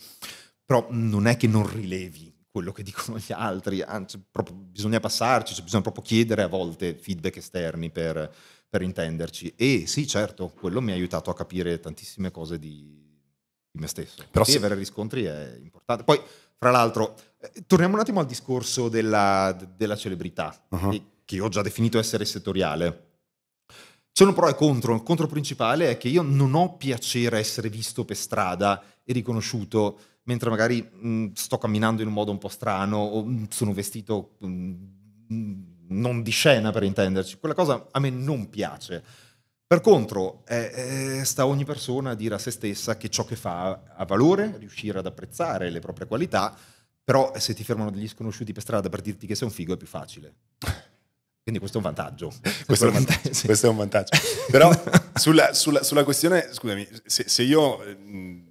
però non è che non rilevi quello che dicono gli altri, anzi bisogna passarci, cioè bisogna proprio chiedere a volte feedback esterni per, per, intenderci. E sì, certo, quello mi ha aiutato a capire tantissime cose di, di me stesso. Però sì, se... avere riscontri è importante. Poi, fra l'altro, eh, torniamo un attimo al discorso della, della celebrità, uh-huh. che, che ho già definito essere settoriale. C'è un pro e contro. Il contro principale è che io non ho piacere essere visto per strada e riconosciuto mentre magari mh, mm, sto camminando in un modo un po' strano o mh, mm, sono vestito mh, mm, non di scena per intenderci. Quella cosa a me non piace. Per contro, eh, sta ogni persona a dire a se stessa che ciò che fa ha valore, riuscire ad apprezzare le proprie qualità, però se ti fermano degli sconosciuti per strada per dirti che sei un figo è più facile. Quindi questo è un vantaggio. Questo, è un vantaggio, sì. questo è un vantaggio. Però sulla, sulla, sulla, questione, scusami, se, se io... Mh,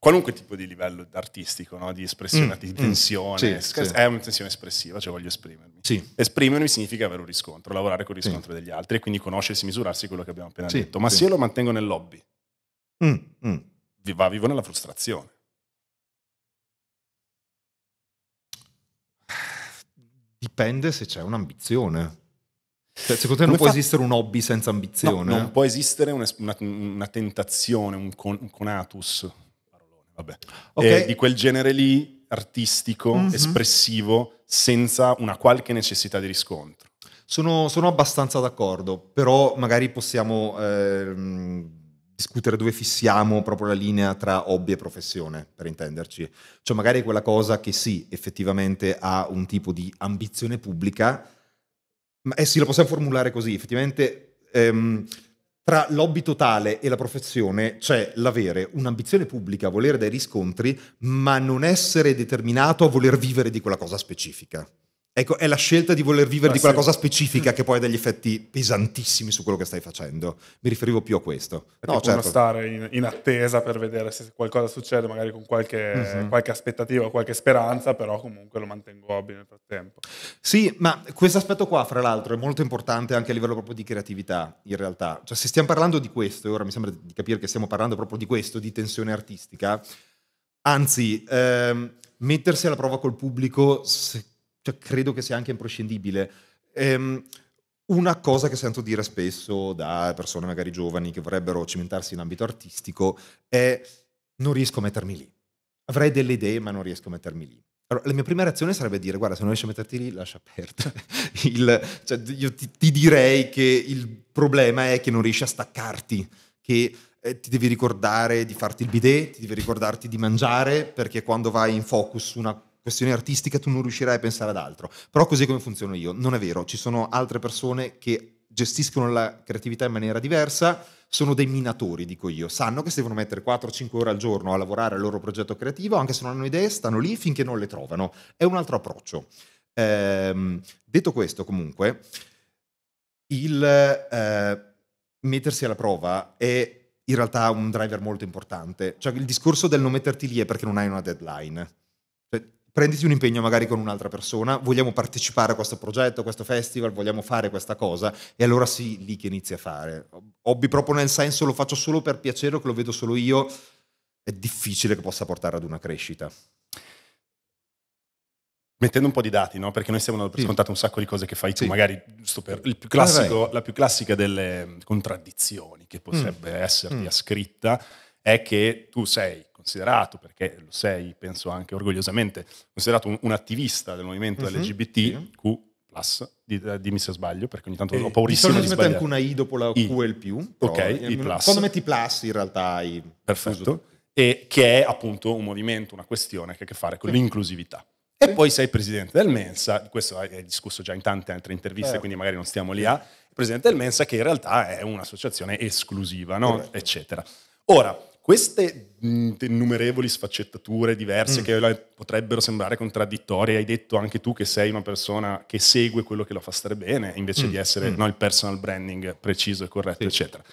qualunque tipo di livello artistico, no? di espressione, mm, di mm. tensione, mm, sì, sì. è tensione espressiva, cioè voglio esprimermi. Sì. Esprimermi significa avere un riscontro, lavorare con il riscontro degli altri e quindi conoscersi, misurarsi quello che abbiamo appena detto. Ma se io lo mantengo nel lobby, mm, mm. va vivo nella frustrazione. Dipende se c'è un'ambizione. Cioè, secondo te non Come può fa... esistere un hobby senza ambizione? No, non può esistere una, una, una tentazione, un, con, un conatus vabbè, okay. eh, di quel genere lì, artistico, mm-hmm. espressivo, senza una qualche necessità di riscontro. Sono, sono abbastanza d'accordo, però magari possiamo eh, discutere dove fissiamo proprio la linea tra hobby e professione, per intenderci. Cioè magari è quella cosa che sì, effettivamente ha un tipo di ambizione pubblica, ma eh sì, lo possiamo formulare così, effettivamente... Ehm, tra lobby totale e la professione c'è l'avere un'ambizione pubblica, volere dei riscontri, ma non essere determinato a voler vivere di quella cosa specifica. Ecco, è la scelta di voler vivere Ma di quella cosa specifica mm. che poi ha degli effetti pesantissimi su quello che stai facendo. Mi riferivo più a questo. È no, cioè, certo. stare in, in, attesa per vedere se qualcosa succede, magari con qualche, uh-huh. qualche aspettativa, qualche speranza, però comunque lo mantengo abile nel frattempo. Sì, ma questo aspetto qua, fra l'altro, è molto importante anche a livello proprio di creatività, in realtà. Cioè, se stiamo parlando di questo, e ora mi sembra di capire che stiamo parlando proprio di questo, di tensione artistica, anzi, ehm, mettersi alla prova col pubblico, se cioè, credo che sia anche imprescindibile. Ehm, una cosa che sento dire spesso da persone magari giovani che vorrebbero cimentarsi in ambito artistico è non riesco a mettermi lì. Avrei delle idee ma non riesco a mettermi lì. Allora, la mia prima reazione sarebbe dire guarda se non riesci a metterti lì lascia aperta. il, cioè, io ti, ti direi che il problema è che non riesci a staccarti, che eh, ti devi ricordare di farti il bidet, ti devi ricordarti di mangiare, perché quando vai in focus su una questione artistica tu non riuscirai a pensare ad altro. Però così come funziono io, non è vero, ci sono altre persone che gestiscono la creatività in maniera diversa, sono dei minatori, dico io, sanno che si devono mettere 4-5 ore al giorno a lavorare al loro progetto creativo, anche se non hanno idee, stanno lì finché non le trovano. È un altro approccio. Eh, detto questo, comunque, il eh, mettersi alla prova è in realtà un driver molto importante. Cioè il discorso del non metterti lì è perché non hai una deadline prenditi un impegno magari con un'altra persona, vogliamo partecipare a questo progetto, a questo festival, vogliamo fare questa cosa e allora sì, lì che inizi a fare. Hobby proprio nel senso lo faccio solo per piacere o che lo vedo solo io, è difficile che possa portare ad una crescita. Mettendo un po' di dati, no? perché noi stiamo per sì. scontato un sacco di cose che fai tu, sì. magari giusto per più classico, ah, la più classica delle contraddizioni che mm. potrebbe mm. esserti mm. ascritta è che tu sei considerato, perché lo sei, penso anche orgogliosamente, considerato un, un attivista del movimento mm-hmm. LGBTQ+, di, eh, dimmi se sbaglio, perché ogni tanto eh, ho paurissimo di, di sbagliare. anche una I dopo la I. Q e il più. ok, eh, I+. Ehm, plus. Quando metti plus in realtà hai... Perfetto. E che è appunto un movimento, una questione che ha a che fare con sì. l'inclusività. E sì. poi sei presidente del Mensa, questo è discusso già in tante altre interviste, eh. quindi magari non stiamo lì a... Presidente del Mensa che in realtà è un'associazione esclusiva, no? eccetera. Ora, queste mm, innumerevoli sfaccettature diverse mm. che potrebbero sembrare contraddittorie, hai detto anche tu che sei una persona che segue quello che lo fa stare bene, invece mm. di essere mm. no, il personal branding preciso e corretto, sì. eccetera.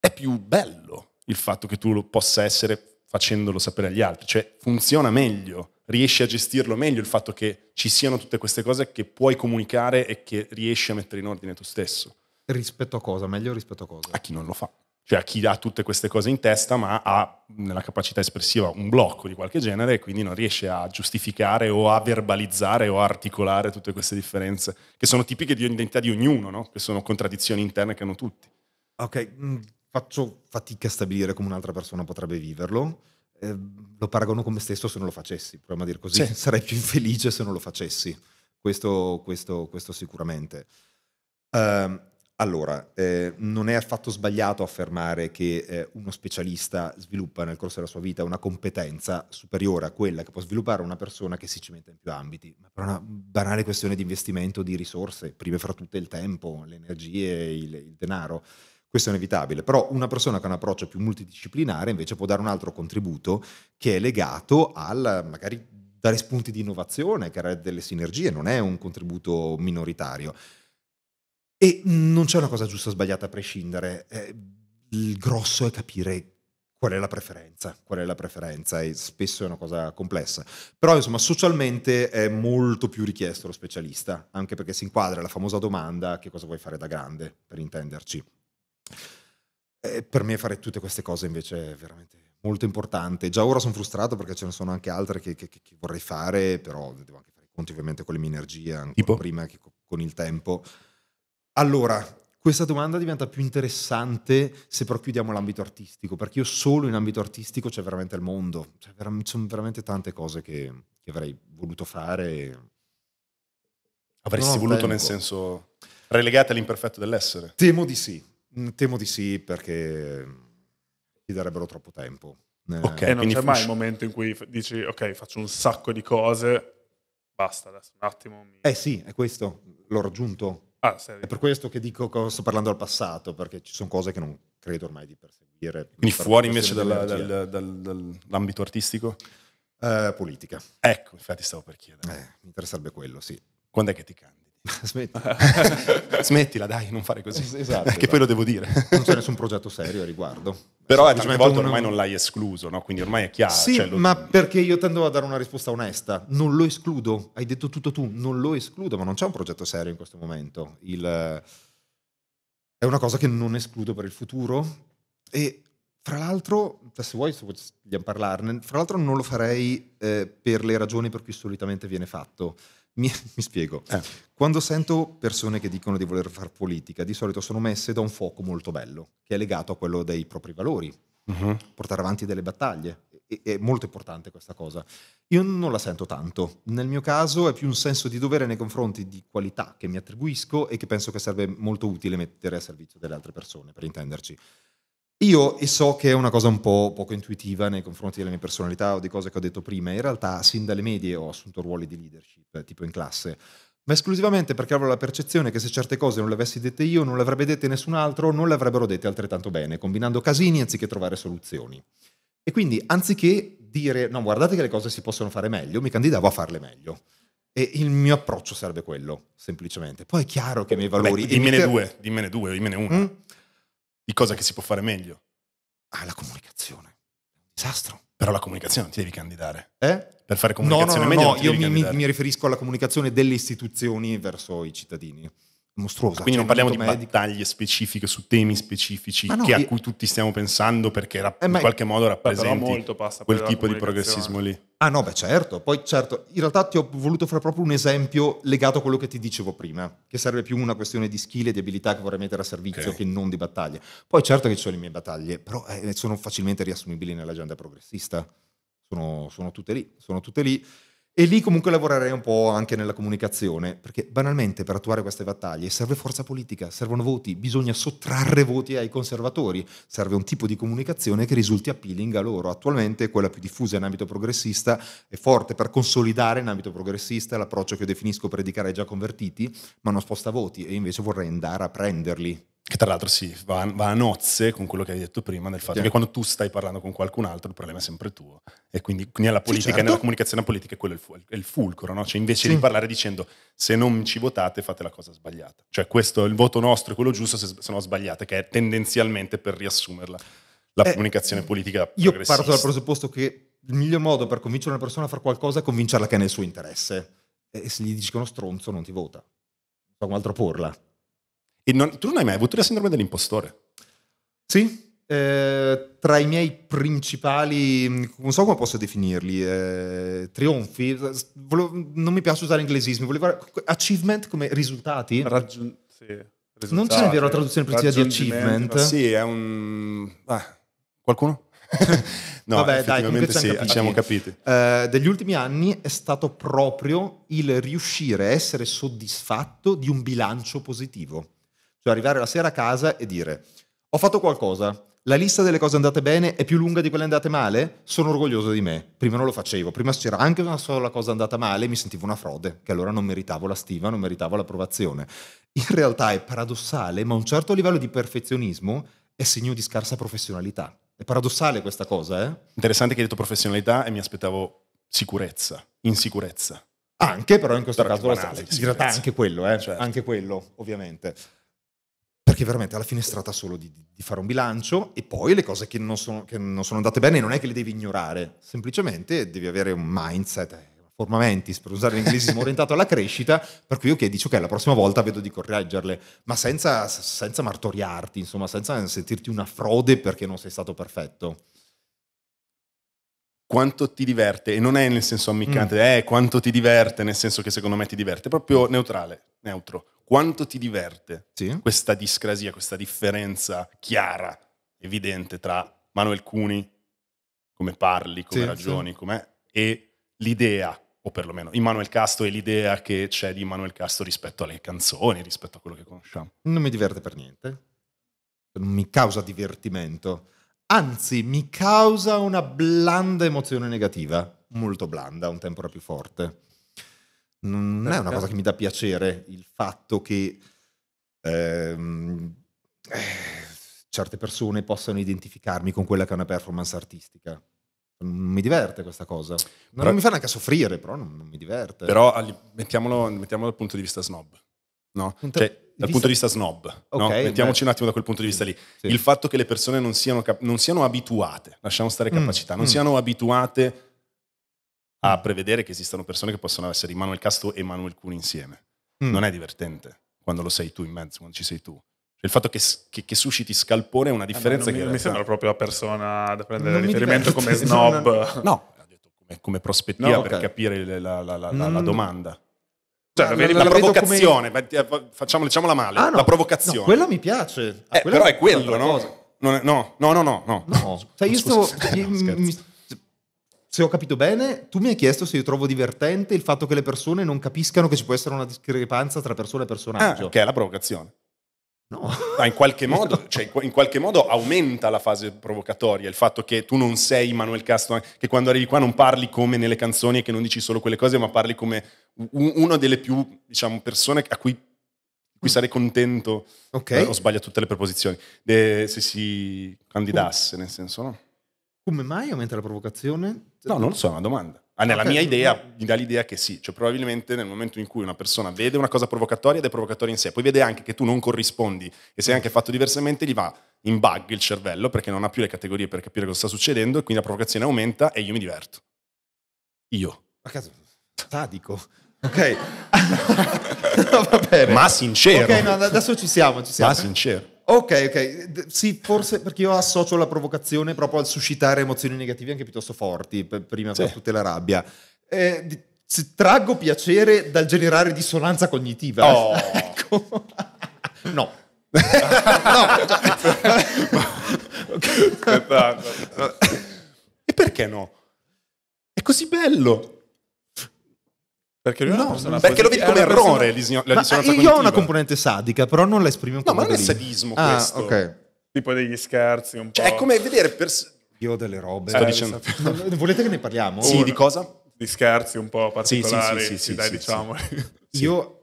È più bello il fatto che tu lo possa essere facendolo sapere agli altri, cioè funziona meglio, riesci a gestirlo meglio il fatto che ci siano tutte queste cose che puoi comunicare e che riesci a mettere in ordine tu stesso. Rispetto a cosa? Meglio rispetto a cosa? A chi non lo fa. Cioè a chi ha tutte queste cose in testa ma ha nella capacità espressiva un blocco di qualche genere e quindi non riesce a giustificare o a verbalizzare o a articolare tutte queste differenze che sono tipiche di identità di ognuno, no? che sono contraddizioni interne che hanno tutti. Ok, mm, faccio fatica a stabilire come un'altra persona potrebbe viverlo. Eh, lo paragono con me stesso se non lo facessi, proviamo a dire così, sì. sarei più infelice se non lo facessi, questo, questo, questo sicuramente. Uh, allora, eh, non è affatto sbagliato affermare che eh, uno specialista sviluppa nel corso della sua vita una competenza superiore a quella che può sviluppare una persona che si cimenta in più ambiti, ma per una banale questione di investimento di risorse, prime fra tutte il tempo, le energie, il, il denaro. Questo è inevitabile, però una persona che ha un approccio più multidisciplinare invece può dare un altro contributo che è legato al magari dare spunti di innovazione, creare delle sinergie, non è un contributo minoritario. E non c'è una cosa giusta o sbagliata a prescindere. Eh, il grosso è capire qual è la preferenza, qual è la preferenza e spesso è una cosa complessa. Però insomma socialmente è molto più richiesto lo specialista, anche perché si inquadra la famosa domanda che cosa vuoi fare da grande, per intenderci. E per me fare tutte queste cose invece è veramente molto importante. Già ora sono frustrato perché ce ne sono anche altre che, che, che vorrei fare, però devo anche fare i conti ovviamente con le mie energie, ancora tipo? prima che con il tempo. Allora, questa domanda diventa più interessante se però chiudiamo l'ambito artistico, perché io solo in ambito artistico c'è veramente il mondo, ci cioè, ver- sono veramente tante cose che, che avrei voluto fare. Avresti voluto tempo. nel senso relegate all'imperfetto dell'essere? Temo di sì, mm, temo di sì perché ti darebbero troppo tempo. Eh, ok, eh, non c'è mai il momento in cui dici ok faccio un sacco di cose, basta adesso un attimo. Mi... Eh sì, è questo, l'ho raggiunto Ah, è per questo che dico che sto parlando al passato, perché ci sono cose che non credo ormai di perseguire. Quindi fuori invece dalla, dal, dal, dall'ambito artistico? Eh, politica. Ecco, infatti stavo per chiedere. Eh, mi interesserebbe quello, sì. Quando è che ti canti? Smettila. Smettila, dai, non fare così. Esatto, Che esatto. poi lo devo dire. non c'è nessun progetto serio a riguardo. Però eh, cioè, diciamo a volte un... ormai non l'hai escluso, no? quindi ormai è chiaro. Sì, cioè lo... ma perché io tendo a dare una risposta onesta. Non lo escludo, hai detto tutto tu, non lo escludo, ma non c'è un progetto serio in questo momento. Il... È una cosa che non escludo per il futuro e fra l'altro, cioè, se vuoi se vogliamo parlarne, fra l'altro non lo farei eh, per le ragioni per cui solitamente viene fatto. Mi, mi spiego. Eh. Quando sento persone che dicono di voler fare politica, di solito sono messe da un fuoco molto bello, che è legato a quello dei propri valori, uh-huh. portare avanti delle battaglie. E, è molto importante questa cosa. Io non la sento tanto. Nel mio caso è più un senso di dovere nei confronti di qualità che mi attribuisco e che penso che sarebbe molto utile mettere a servizio delle altre persone, per intenderci. Io e so che è una cosa un po' poco intuitiva nei confronti della mia personalità o di cose che ho detto prima, in realtà sin dalle medie ho assunto ruoli di leadership, tipo in classe, ma esclusivamente perché avevo la percezione che se certe cose non le avessi dette io, non le avrebbe dette nessun altro, non le avrebbero dette altrettanto bene, combinando casini anziché trovare soluzioni. E quindi anziché dire no, guardate che le cose si possono fare meglio, mi candidavo a farle meglio. E il mio approccio serve quello, semplicemente. Poi è chiaro che i miei valori... Beh, dimmene ter- due, dimmene due, dimmene uno. Mm? di cosa che si può fare meglio. Ah, la comunicazione. Disastro. Però la comunicazione non ti devi candidare. Eh? Per fare comunicazione no, no, no, meglio. No, io mi, mi, riferisco alla comunicazione delle istituzioni verso i cittadini mostruosa. Quindi cioè, non parliamo di medico. battaglie specifiche su temi specifici no, io... a cui tutti stiamo pensando perché rapp- eh, in qualche modo rappresenta quel tipo di progressismo lì. Ah no, beh certo, poi certo, in realtà ti ho voluto fare proprio un esempio legato a quello che ti dicevo prima, che serve più una questione di skill e di abilità che vorrei mettere a servizio okay. che non di battaglie. Poi certo che ci sono le mie battaglie, però eh, sono facilmente riassumibili nell'agenda progressista, sono, sono tutte lì, sono tutte lì. E lì comunque lavorerei un po' anche nella comunicazione, perché banalmente per attuare queste battaglie serve forza politica, servono voti, bisogna sottrarre voti ai conservatori, serve un tipo di comunicazione che risulti appealing a loro. Attualmente quella più diffusa in ambito progressista è forte per consolidare in ambito progressista l'approccio che io definisco predicare ai già convertiti, ma non sposta voti e invece vorrei andare a prenderli che tra l'altro sì, va, va, a nozze con quello che hai detto prima, nel fatto certo. che quando tu stai parlando con qualcun altro il problema è sempre tuo. E quindi nella politica, sì, certo. nella comunicazione politica, quello è il, è il fulcro, no? Cioè invece sì. di parlare dicendo se non ci votate fate la cosa sbagliata. Cioè questo, è il voto nostro è quello giusto, se, se no sbagliate, che è tendenzialmente per riassumerla la eh, comunicazione politica Io parto dal presupposto che il miglior modo per convincere una persona a fare qualcosa è convincerla che è nel suo interesse. E se gli dici che è uno stronzo non ti vota. Fa so altro porla. E non, tu non hai mai avuto la sindrome dell'impostore? Sì, eh, tra i miei principali, non so come posso definirli, eh, trionfi, volevo, non mi piace usare inglesismi, volevo achievement come risultati. Raggiun- sì, risultati. Non c'è una vera traduzione precisa di achievement. Sì, è un... Ah, qualcuno? no, Vabbè, dai, sì, capiti. ci siamo capiti. Eh, degli ultimi anni è stato proprio il riuscire a essere soddisfatto di un bilancio positivo. Cioè arrivare la sera a casa e dire ho fatto qualcosa, la lista delle cose andate bene è più lunga di quelle andate male, sono orgoglioso di me. Prima non lo facevo, prima c'era anche una sola cosa andata male e mi sentivo una frode, che allora non meritavo la stima, non meritavo l'approvazione. In realtà è paradossale, ma un certo livello di perfezionismo è segno di scarsa professionalità. È paradossale questa cosa, eh? Interessante che hai detto professionalità e mi aspettavo sicurezza, insicurezza. Anche, però in questo però caso, banale, la sicurezza. anche quello, eh? Certo. Anche quello, ovviamente perché veramente alla fine si tratta solo di, di, fare un bilancio e poi le cose che non, sono, che non, sono, andate bene non è che le devi ignorare, semplicemente devi avere un mindset, eh, formamentis per usare l'inglesismo orientato alla crescita, per cui ok, dici ok, la prossima volta vedo di correggerle, ma senza, senza martoriarti, insomma, senza sentirti una frode perché non sei stato perfetto quanto ti diverte, e non è nel senso ammiccante, mm. eh, quanto ti diverte, nel senso che secondo me ti diverte, proprio neutrale, neutro quanto ti diverte sì. questa discrasia, questa differenza chiara, evidente tra Manuel Cuni, come parli, come sì, ragioni, sì. Com'è, e l'idea, o perlomeno Immanuel Casto e l'idea che c'è di Immanuel Casto rispetto alle canzoni, rispetto a quello che conosciamo. Non mi diverte per niente, non mi causa divertimento, anzi mi causa una blanda emozione negativa, molto blanda, un tempo era più forte non è una cosa che mi dà piacere il fatto che ehm, eh, certe persone possano identificarmi con quella che è una performance artistica. Non mi diverte questa cosa. Non, però, non mi fa neanche soffrire, però non, non mi diverte. Però mettiamolo, mettiamolo, dal punto di vista snob. No? Punto, cioè, dal vista... punto di vista snob. Okay, no? Mettiamoci beh. un attimo da quel punto di vista lì. Sì. Il fatto che le persone non siano, cap- non siano abituate, lasciamo stare mm. capacità, mm, non mm. siano abituate a prevedere che esistano persone che possono essere Immanuel Casto e Manuel Kuhn insieme. Mm. Non è divertente quando lo sei tu in mezzo, quando ci sei tu. Cioè, il fatto che, che, che susciti scalpone è una eh, differenza eh, beh, non che... Mi, non mi sembra proprio la persona da prendere non riferimento come snob. No, no. come, come prospettiva no, okay. per capire la, la, la, mm. la domanda. Cioè, la, la, la, la provocazione, come... Eh, facciamo, diciamola male, ah, no, la provocazione. No, quella mi piace. Eh, quella però è quello, no? È, no? No, no, no, no, no. Cioè, io Scusa, sto... No, se ho capito bene, tu mi hai chiesto se io trovo divertente il fatto che le persone non capiscano che ci può essere una discrepanza tra persona e personaggio. Ah, che è la provocazione. No. Ma in qualche, modo, cioè, in qualche modo aumenta la fase provocatoria, il fatto che tu non sei Manuel Castro, che quando arrivi qua non parli come nelle canzoni e che non dici solo quelle cose, ma parli come una delle più, diciamo, persone a cui, cui mm. sarei contento, okay. eh, o sbaglio tutte le proposizioni. de, se si candidasse, nel senso no? Come mai aumenta la provocazione? No, non lo so, è una domanda. Ah, nella okay. mia idea mi dà l'idea che sì, cioè probabilmente nel momento in cui una persona vede una cosa provocatoria ed è provocatoria in sé, poi vede anche che tu non corrispondi e sei anche fatto diversamente, gli va in bug il cervello perché non ha più le categorie per capire cosa sta succedendo e quindi la provocazione aumenta e io mi diverto. Io. A caso, sadico. Ok. no, Va bene. Ma sincero. Ok, no, adesso ci siamo, ci siamo. Ma sincero. Ok, ok, sì, forse perché io associo la provocazione proprio al suscitare emozioni negative anche piuttosto forti, prima sì. per tutta la rabbia. Eh, traggo piacere dal generare dissonanza cognitiva. Oh. ecco. no. no. okay. E perché no? È così bello. Perché, lui no, no, perché lo vedi come eh, errore persona... la disonanza Io ho una componente sadica, però non la esprimo un po'. No, ma non è sadismo ah, questo. ok. Tipo degli scherzi un po'. Cioè, è come vedere pers- Io ho delle robe. Sto eh, dicendo. Volete che ne parliamo? Sì, Uno. di cosa? Di scherzi un po' particolari. Sì, sì, sì, sì dai, diciamo. Io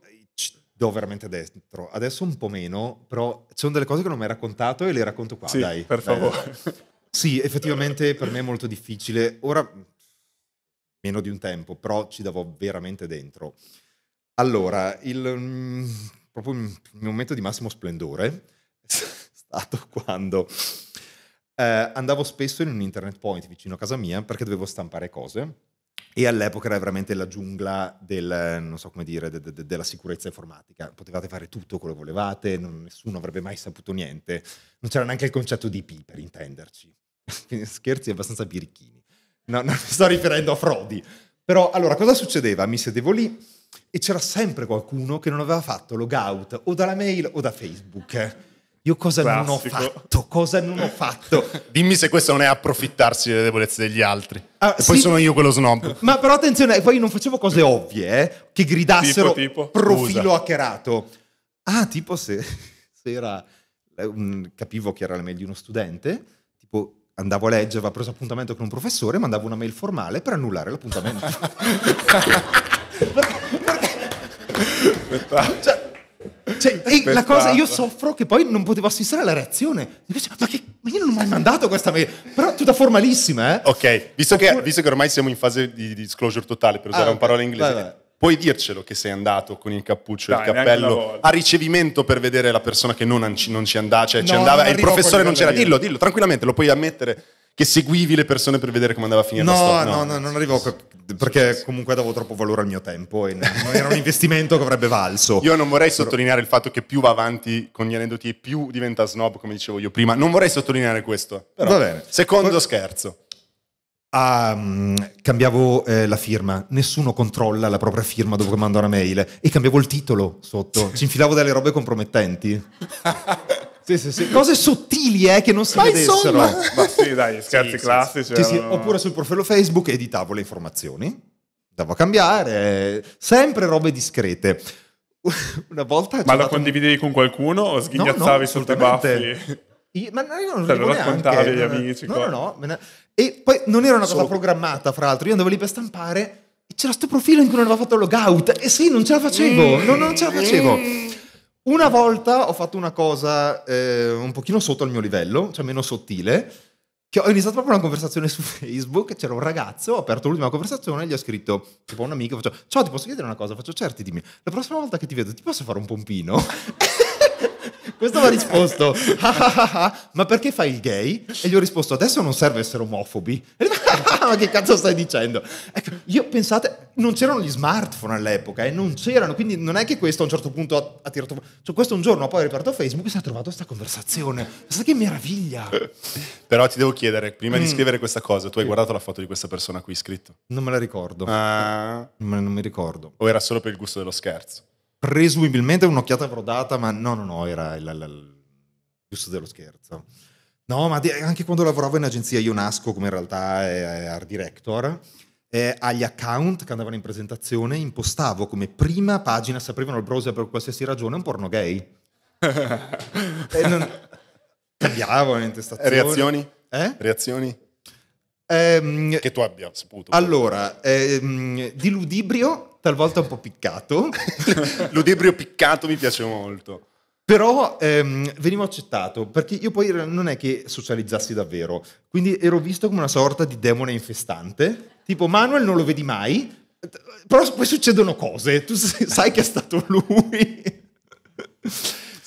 do veramente dentro. Adesso un po' meno, però ci sono delle cose che non mi hai raccontato e le racconto qua, dai. per favore. Dai. Sì, effettivamente per me è molto difficile. Ora meno di un tempo, però ci davo veramente dentro. Allora, il, mm, proprio il mio momento di massimo splendore è stato quando eh, andavo spesso in un internet point vicino a casa mia perché dovevo stampare cose e all'epoca era veramente la giungla del, so dire, de, de, de, della sicurezza informatica. Potevate fare tutto quello che volevate, non, nessuno avrebbe mai saputo niente. Non c'era neanche il concetto di IP, per intenderci. Scherzi abbastanza birichini no, non mi sto riferendo a frodi. Però allora cosa succedeva? Mi sedevo lì e c'era sempre qualcuno che non aveva fatto logout o dalla mail o da Facebook. Io cosa Classico. non ho fatto? Cosa non ho fatto? Dimmi se questo non è approfittarsi delle debolezze degli altri. Ah, poi sì. sono io quello snob. Ma però attenzione, poi io non facevo cose ovvie, eh, che gridassero tipo, tipo. profilo Usa. hackerato. Ah, tipo se, se era... Eh, capivo che era la mail di uno studente, tipo andavo a leggere, avevo preso appuntamento con un professore, mandavo una mail formale per annullare l'appuntamento. Cioè, cioè, e la cosa, io soffro che poi non potevo assistere alla reazione. Invece, ma, che, ma, io non ho mai mandato questa mail, però tutta formalissima, eh? Ok, visto, Oppure... che, visto che, ormai siamo in fase di disclosure totale, per usare ah, okay. una parola in inglese, vai, vai puoi dircelo che sei andato con il cappuccio e il cappello a ricevimento per vedere la persona che non, ci, non ci andava, cioè no, ci andava e il professore non c'era. Dillo, dillo, tranquillamente, lo puoi ammettere che seguivi le persone per vedere come andava a finire no, la storia. No, no, no, non arrivo perché comunque davo troppo valore al mio tempo e non era un investimento che avrebbe valso. Io non vorrei Però... sottolineare il fatto che più va avanti con gli aneddoti e più diventa snob, come dicevo io prima. Non vorrei sottolineare questo. Però, va bene. Secondo Poi... scherzo. Ah, cambiavo eh, la firma, nessuno controlla la propria firma dopo che manda una mail e cambiavo il titolo sotto, ci infilavo delle robe compromettenti. sì, sì, sì. Cose sottili eh, che non si ma vedessero. Insomma. Ma sì, dai, scherzi classici. Erano... Oppure sul profilo Facebook editavo le informazioni, andavo a cambiare, sempre robe discrete. Una volta... Ma la condividevi un... con qualcuno o sghignazzavi no, no, sotto i baffi? Io, ma io non cioè, lo raccontavi agli eh, amici. No, qua. no, no. E poi non era una cosa so. programmata, fra l'altro. Io andavo lì per stampare e c'era questo profilo in cui non avevo fatto logout. E sì, non ce la facevo. Mm. Non, non, ce la facevo. Mm. Una volta ho fatto una cosa eh, un pochino sotto al mio livello, cioè meno sottile, che ho iniziato proprio una conversazione su Facebook, c'era un ragazzo, ho aperto l'ultima conversazione e gli ho scritto, tipo un amico, faccio, ciao ti posso chiedere una cosa? Faccio, certi dimmi, la prossima volta che ti vedo ti posso fare un pompino? Questo mi ha risposto, ah, ah, ah, ma perché fai il gay? E gli ho risposto, adesso non serve essere omofobi. ma che cazzo stai dicendo? Ecco, io pensate, non c'erano gli smartphone all'epoca, eh, non c'erano, quindi non è che questo a un certo punto ha, ha tirato... Cioè questo un giorno poi ho riparto Facebook e si è trovato questa conversazione. Ma Sai che meraviglia! Però ti devo chiedere, prima mm. di scrivere questa cosa, tu hai guardato la foto di questa persona qui scritto? Non me la ricordo. Ah. Ma non mi ricordo. O era solo per il gusto dello scherzo? presumibilmente un'occhiata avrò data, ma no, no, no, era il, il, il giusto dello scherzo. No, ma anche quando lavoravo in agenzia, io nasco come in realtà è, art director, eh, agli account che andavano in presentazione impostavo come prima pagina, se aprivano il browser per qualsiasi ragione, un porno gay. e non... Cambiavo in testazione. Reazioni? Eh? Reazioni? Ehm, che tu abbia saputo. Allora, ehm, di ludibrio, talvolta un po' piccato. ludibrio piccato mi piace molto. Però ehm, venivo accettato, perché io poi non è che socializzassi davvero, quindi ero visto come una sorta di demone infestante, tipo Manuel non lo vedi mai, però poi succedono cose, tu sai che è stato lui.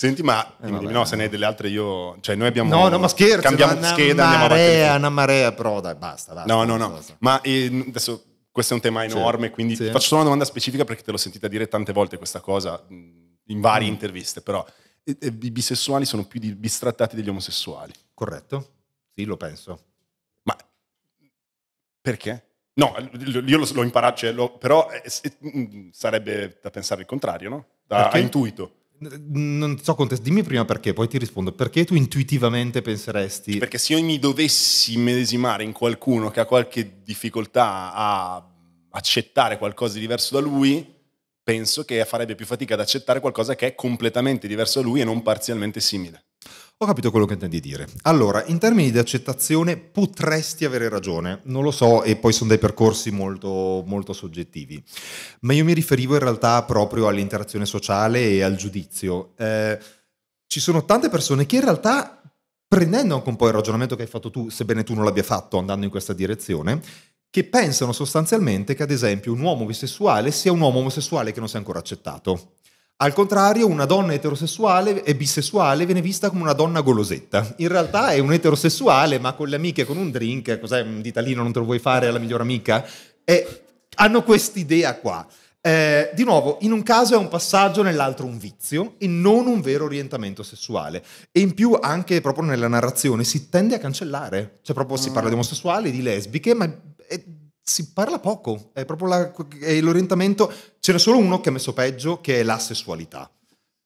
Senti, ma eh, dimmi, no, eh. se ne hai delle altre io... Cioè, noi abbiamo... No, no, ma scherzo. Cambiamo ma scheda, marea, Una marea, però dai, basta, basta. No, no, no. Basta. Ma eh, adesso questo è un tema enorme, sì. quindi sì. faccio solo una domanda specifica perché te l'ho sentita dire tante volte questa cosa in varie mm. interviste, però e, e, i bisessuali sono più bistrattati degli omosessuali. Corretto, sì, lo penso. Ma perché? No, io l'ho, imparato, cioè, però eh, sarebbe da pensare il contrario, no? Da, a intuito non so Contest, dimmi prima perché, poi ti rispondo. Perché tu intuitivamente penseresti... Perché se io mi dovessi medesimare in qualcuno che ha qualche difficoltà a accettare qualcosa di diverso da lui, penso che farebbe più fatica ad accettare qualcosa che è completamente diverso da lui e non parzialmente simile. Ho capito quello che intendi dire. Allora, in termini di accettazione potresti avere ragione, non lo so, e poi sono dei percorsi molto, molto soggettivi, ma io mi riferivo in realtà proprio all'interazione sociale e al giudizio. Eh, ci sono tante persone che in realtà, prendendo anche un po' il ragionamento che hai fatto tu, sebbene tu non l'abbia fatto andando in questa direzione, che pensano sostanzialmente che ad esempio un uomo bisessuale sia un uomo omosessuale che non si è ancora accettato. Al contrario, una donna eterosessuale e bisessuale viene vista come una donna golosetta. In realtà è un eterosessuale, ma con le amiche, con un drink, cos'è un ditalino, non te lo vuoi fare alla migliore amica? E hanno quest'idea qua. Eh, di nuovo, in un caso è un passaggio, nell'altro un vizio e non un vero orientamento sessuale. E in più anche proprio nella narrazione si tende a cancellare. Cioè proprio si mm. parla di omosessuali, di lesbiche, ma... È, si parla poco, è proprio la, è l'orientamento. C'era solo uno che ha messo peggio, che è la sessualità.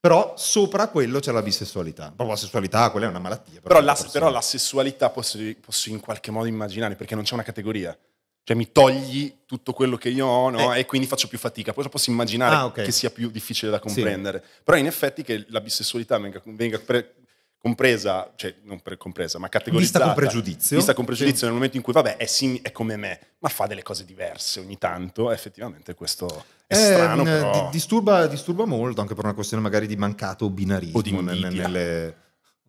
Però sopra quello c'è la bisessualità. Proprio la sessualità, quella è una malattia. Però, la, però la, sessualità posso, posso, in qualche modo immaginare, perché non c'è una categoria. Cioè mi togli tutto quello che io ho no? eh. e quindi faccio più fatica. Poi posso immaginare ah, okay. che sia più difficile da comprendere. Sì. Però in effetti che la bisessualità venga, venga pre- compresa, cioè non per compresa, ma categorizzata. Vista con pregiudizio. Vista con pregiudizio sì. nel momento in cui, vabbè, è, sim- è, come me, ma fa delle cose diverse ogni tanto, effettivamente questo è eh, strano. Però... Disturba, disturba, molto, anche per una questione magari di mancato binarismo. O di nelle, nelle...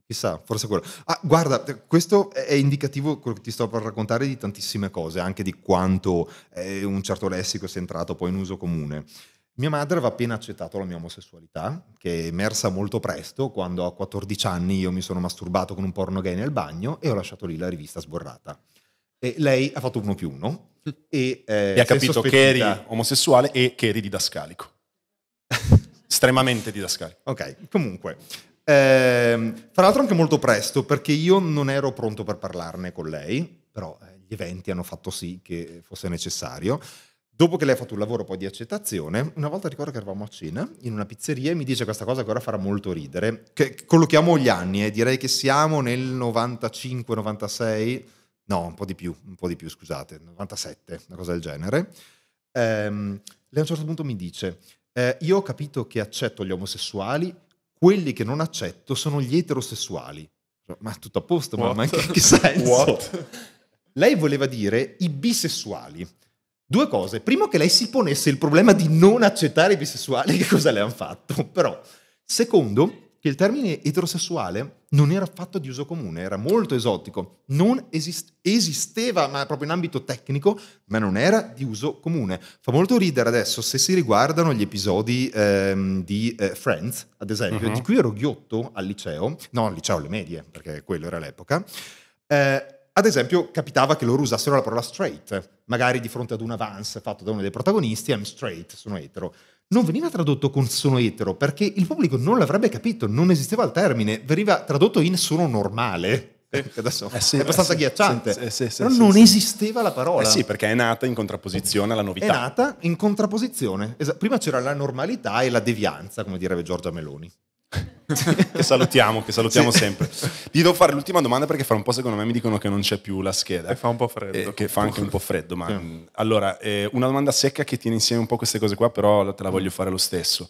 Chissà, forse quello. Ah, guarda, eh, questo è indicativo, quello che ti sto per raccontare, di tantissime cose, anche di quanto eh, un certo lessico sia entrato poi in uso comune. Mia madre aveva appena accettato la mia omosessualità, che è emersa molto presto, quando a 14 anni io mi sono masturbato con un porno gay nel bagno e ho lasciato lì la rivista sborrata. E lei ha fatto uno più uno e, eh, e ha capito che eri omosessuale e che eri didascalico. Estremamente didascalico. Ok, comunque. Ehm, tra l'altro anche molto presto, perché io non ero pronto per parlarne con lei, però eh, gli eventi hanno fatto sì che fosse necessario. Dopo che lei ha fatto un lavoro poi di accettazione, una volta ricordo che eravamo a cena in una pizzeria e mi dice questa cosa che ora farà molto ridere, che collochiamo gli anni, eh, direi che siamo nel 95-96, no, un po' di più, un po' di più, scusate, 97, una cosa del genere. Ehm, lei a un certo punto mi dice, eh, io ho capito che accetto gli omosessuali, quelli che non accetto sono gli eterosessuali. Ma tutto a posto, What? ma che, che senso? What? Lei voleva dire i bisessuali. Due cose. Primo, che lei si ponesse il problema di non accettare i bisessuali, che cosa le hanno fatto, però. Secondo, che il termine eterosessuale non era affatto di uso comune, era molto esotico. Non esist- esisteva, ma proprio in ambito tecnico, ma non era di uso comune. Fa molto ridere adesso se si riguardano gli episodi ehm, di eh, Friends, ad esempio, uh-huh. di cui ero ghiotto al liceo, no, al liceo alle medie, perché quello era l'epoca. Eh, ad esempio, capitava che loro usassero la parola straight, magari di fronte ad un avance fatto da uno dei protagonisti, I'm straight, sono etero. Non veniva tradotto con sono etero perché il pubblico non l'avrebbe capito, non esisteva il termine, veniva tradotto in sono normale. Eh, adesso eh sì, è abbastanza eh sì, ghiacciante, sì, però non esisteva la parola. Eh sì, perché è nata in contrapposizione alla novità. È nata in contrapposizione. Esa- prima c'era la normalità e la devianza, come direbbe Giorgia Meloni. che salutiamo, che salutiamo sì. sempre. Ti devo fare l'ultima domanda perché fra un po' secondo me mi dicono che non c'è più la scheda. Che fa un po' freddo. Eh, che fa anche un po' freddo, ma... Sì. Mm, allora, eh, una domanda secca che tiene insieme un po' queste cose qua, però te la voglio fare lo stesso.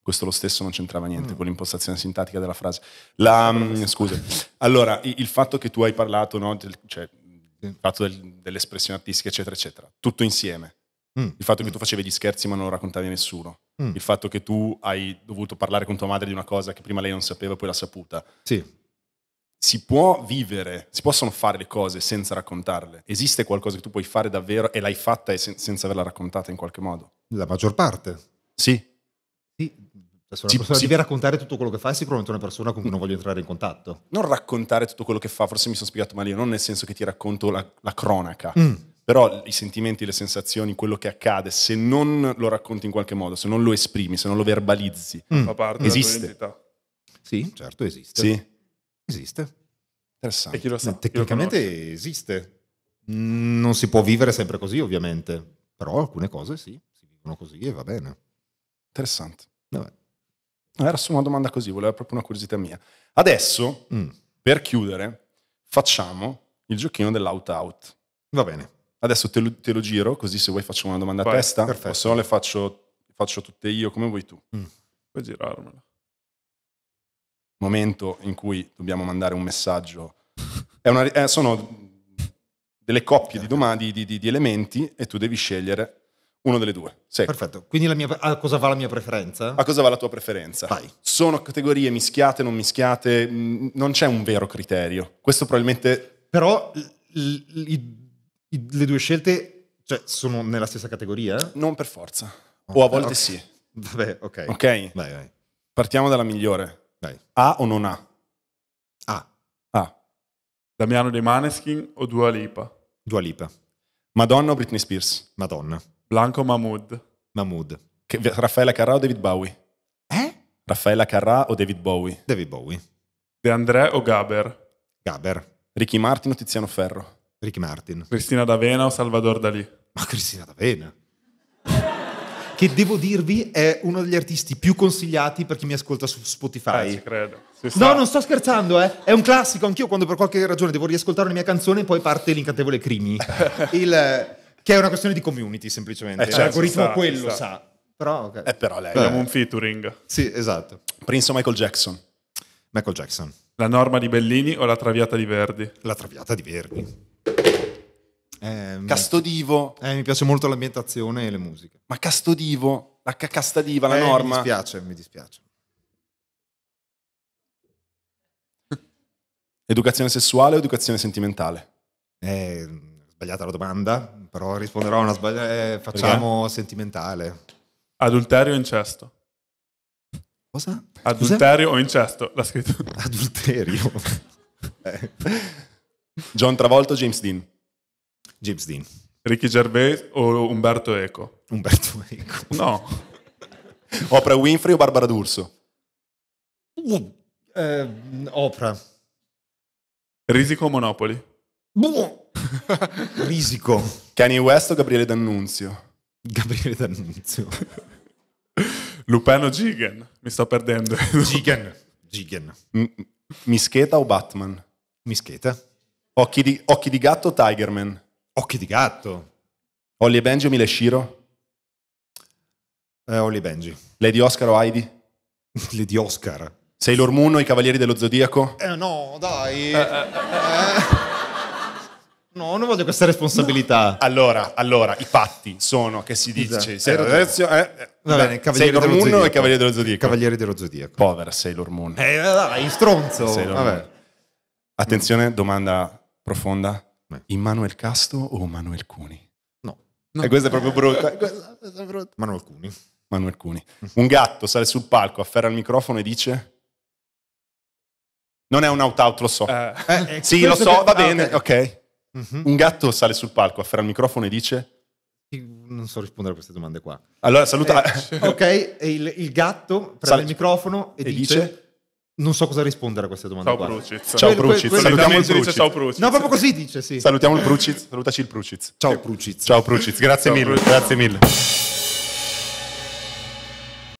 Questo lo stesso non c'entrava niente mm. con l'impostazione sintatica della frase. La, mm, scusa. Allora, il fatto che tu hai parlato, no, del, cioè, sì. il fatto del, dell'espressione artistica, eccetera, eccetera, tutto insieme. Mm. Il fatto mm. che tu facevi gli scherzi ma non lo raccontavi a nessuno Mm. Il fatto che tu hai dovuto parlare con tua madre di una cosa che prima lei non sapeva e poi l'ha saputa. Sì. Si può vivere, si possono fare le cose senza raccontarle. Esiste qualcosa che tu puoi fare davvero e l'hai fatta e sen- senza averla raccontata in qualche modo? La maggior parte. Sì. Sì, cioè, una deve raccontare tutto quello che fa, è sicuramente una persona con cui non voglio entrare in contatto. Non raccontare tutto quello che fa, forse mi sono spiegato male io, non nel senso che ti racconto la, la cronaca, mm però i sentimenti, le sensazioni, quello che accade, se non lo racconti in qualche modo, se non lo esprimi, se non lo verbalizzi, mm. fa parte esiste. della tua Sì, certo esiste. Sì. Esiste. Interessante. E chi lo sa? Tecnicamente mm, chi lo esiste. Mm, non si può vivere sempre così, ovviamente, però alcune cose sì, si vivono così e va bene. Interessante. Vabbè. Ah, era solo una domanda così, voleva proprio una curiosità mia. Adesso, mm. per chiudere, facciamo il giochino dell'out-out. Va bene. Adesso te lo, te lo, giro, così se vuoi faccio una domanda Vai, a testa, perfetto. o se no le faccio, faccio, tutte io come vuoi tu. Mm. Puoi girarmela. Momento in cui dobbiamo mandare un messaggio. Una, eh, sono delle coppie di, domande, di, di, di, elementi e tu devi scegliere uno delle due. Sì. Perfetto. Quindi mia, a cosa va la mia preferenza? A cosa va la tua preferenza? Vai. Sono categorie mischiate, non mischiate, mm, non c'è un vero criterio. Questo probabilmente... Però... L- l- i, le due scelte cioè, sono nella stessa categoria? Non per forza, oh, o a volte okay. sì. Vabbè, ok. Ok, vai, vai. partiamo dalla migliore. Vai. A o non A? A. A. Damiano De Maneskin o Dua Lipa? Dua Lipa. Madonna o Britney Spears? Madonna. Blanco Mahmood? Mahmood. Che, Raffaella Carrà o David Bowie? Eh? Raffaella Carrà o David Bowie? David Bowie. De André o Gaber? Gaber. Ricky Martin o Tiziano Ferro? Ricky Martin. Cristina D'Avena o Salvador Dalì? Ma Cristina D'Avena. che devo dirvi è uno degli artisti più consigliati per chi mi ascolta su Spotify. Eh, ci credo. No, non sto scherzando, eh. È un classico. Anch'io quando per qualche ragione devo riascoltare una mia canzone poi parte l'incantevole Crimi. Il, che è una questione di community semplicemente. Eh, certo, L'algoritmo sta, quello sta. sa. Però, okay. eh, però lei. Abbiamo un featuring. Sì, esatto. Prince o Michael Jackson? Michael Jackson. La norma di Bellini o la traviata di Verdi? La traviata di Verdi. Eh, Castodivo. Eh, mi piace molto l'ambientazione e le musiche. Ma Castodivo, la ca- Castadiva, la eh, norma. Mi dispiace, mi dispiace. Educazione sessuale o educazione sentimentale? Eh, sbagliata la domanda, però risponderò a una sbagliata. Eh, facciamo Perché? sentimentale. Adulterio o incesto? Cosa? Adulterio Scusa? o incesto? L'ha scritto. Adulterio. Eh. John Travolto o James Dean? James Dean. Ricky Gervais o Umberto Eco? Umberto Eco. No. Oprah Winfrey o Barbara D'Urso? Uh, eh, Oprah. Risico Monopoli? Buh. Risico. Kanye West o Gabriele D'Annunzio? Gabriele D'Annunzio. Lupano Gigan, mi sto perdendo. Gigan. Gigan. mischeta o Batman? Mischeta. Occhi di, occhi di gatto o Tigerman? Occhi di gatto. Holly e Benji o Mile Shiro? Eh, Holly e Benji. Lady Oscar o Heidi? Lady Oscar. Sailor Moon o i Cavalieri dello Zodiaco? Eh no, dai. Eh, eh, eh, no, non voglio questa responsabilità. No. Allora, allora, i patti sono che si dice... Esatto. Eh, adesso, eh, Va Cavalieri dello Zodiaco. o i Cavalieri dello Zodiaco? Cavalieri dello Zodiaco. Povera Sailor Moon. Eh dai, stronzo. Sailor Vabbè. Moon. Attenzione, domanda profonda. Immanuel Casto o Manuel Cuni? No. no. E eh, questa è proprio brutta. Eh, questa, è brutta. Manuel Cuni. Manuel Cuni. Mm. Un gatto sale sul palco, afferra il microfono e dice... Non è un out-out, lo so. Uh, eh, sì, lo so, va ah, bene, ah, ok. okay. Uh-huh. Un gatto sale sul palco, afferra il microfono e dice... Non so rispondere a queste domande qua. Allora saluta... Eh, ok, il, il gatto prende sale... il microfono e, e dice... dice non so cosa rispondere a queste domande. Ciao Prucic. Ciao Prucic. Salutiamo il Prucic. Ciao No, proprio così dice, sì. Salutiamo il Prucic. Salutaci il Prucic. Ciao Prucic. Ciao Prucic. Grazie ciao, mille. Grazie mille.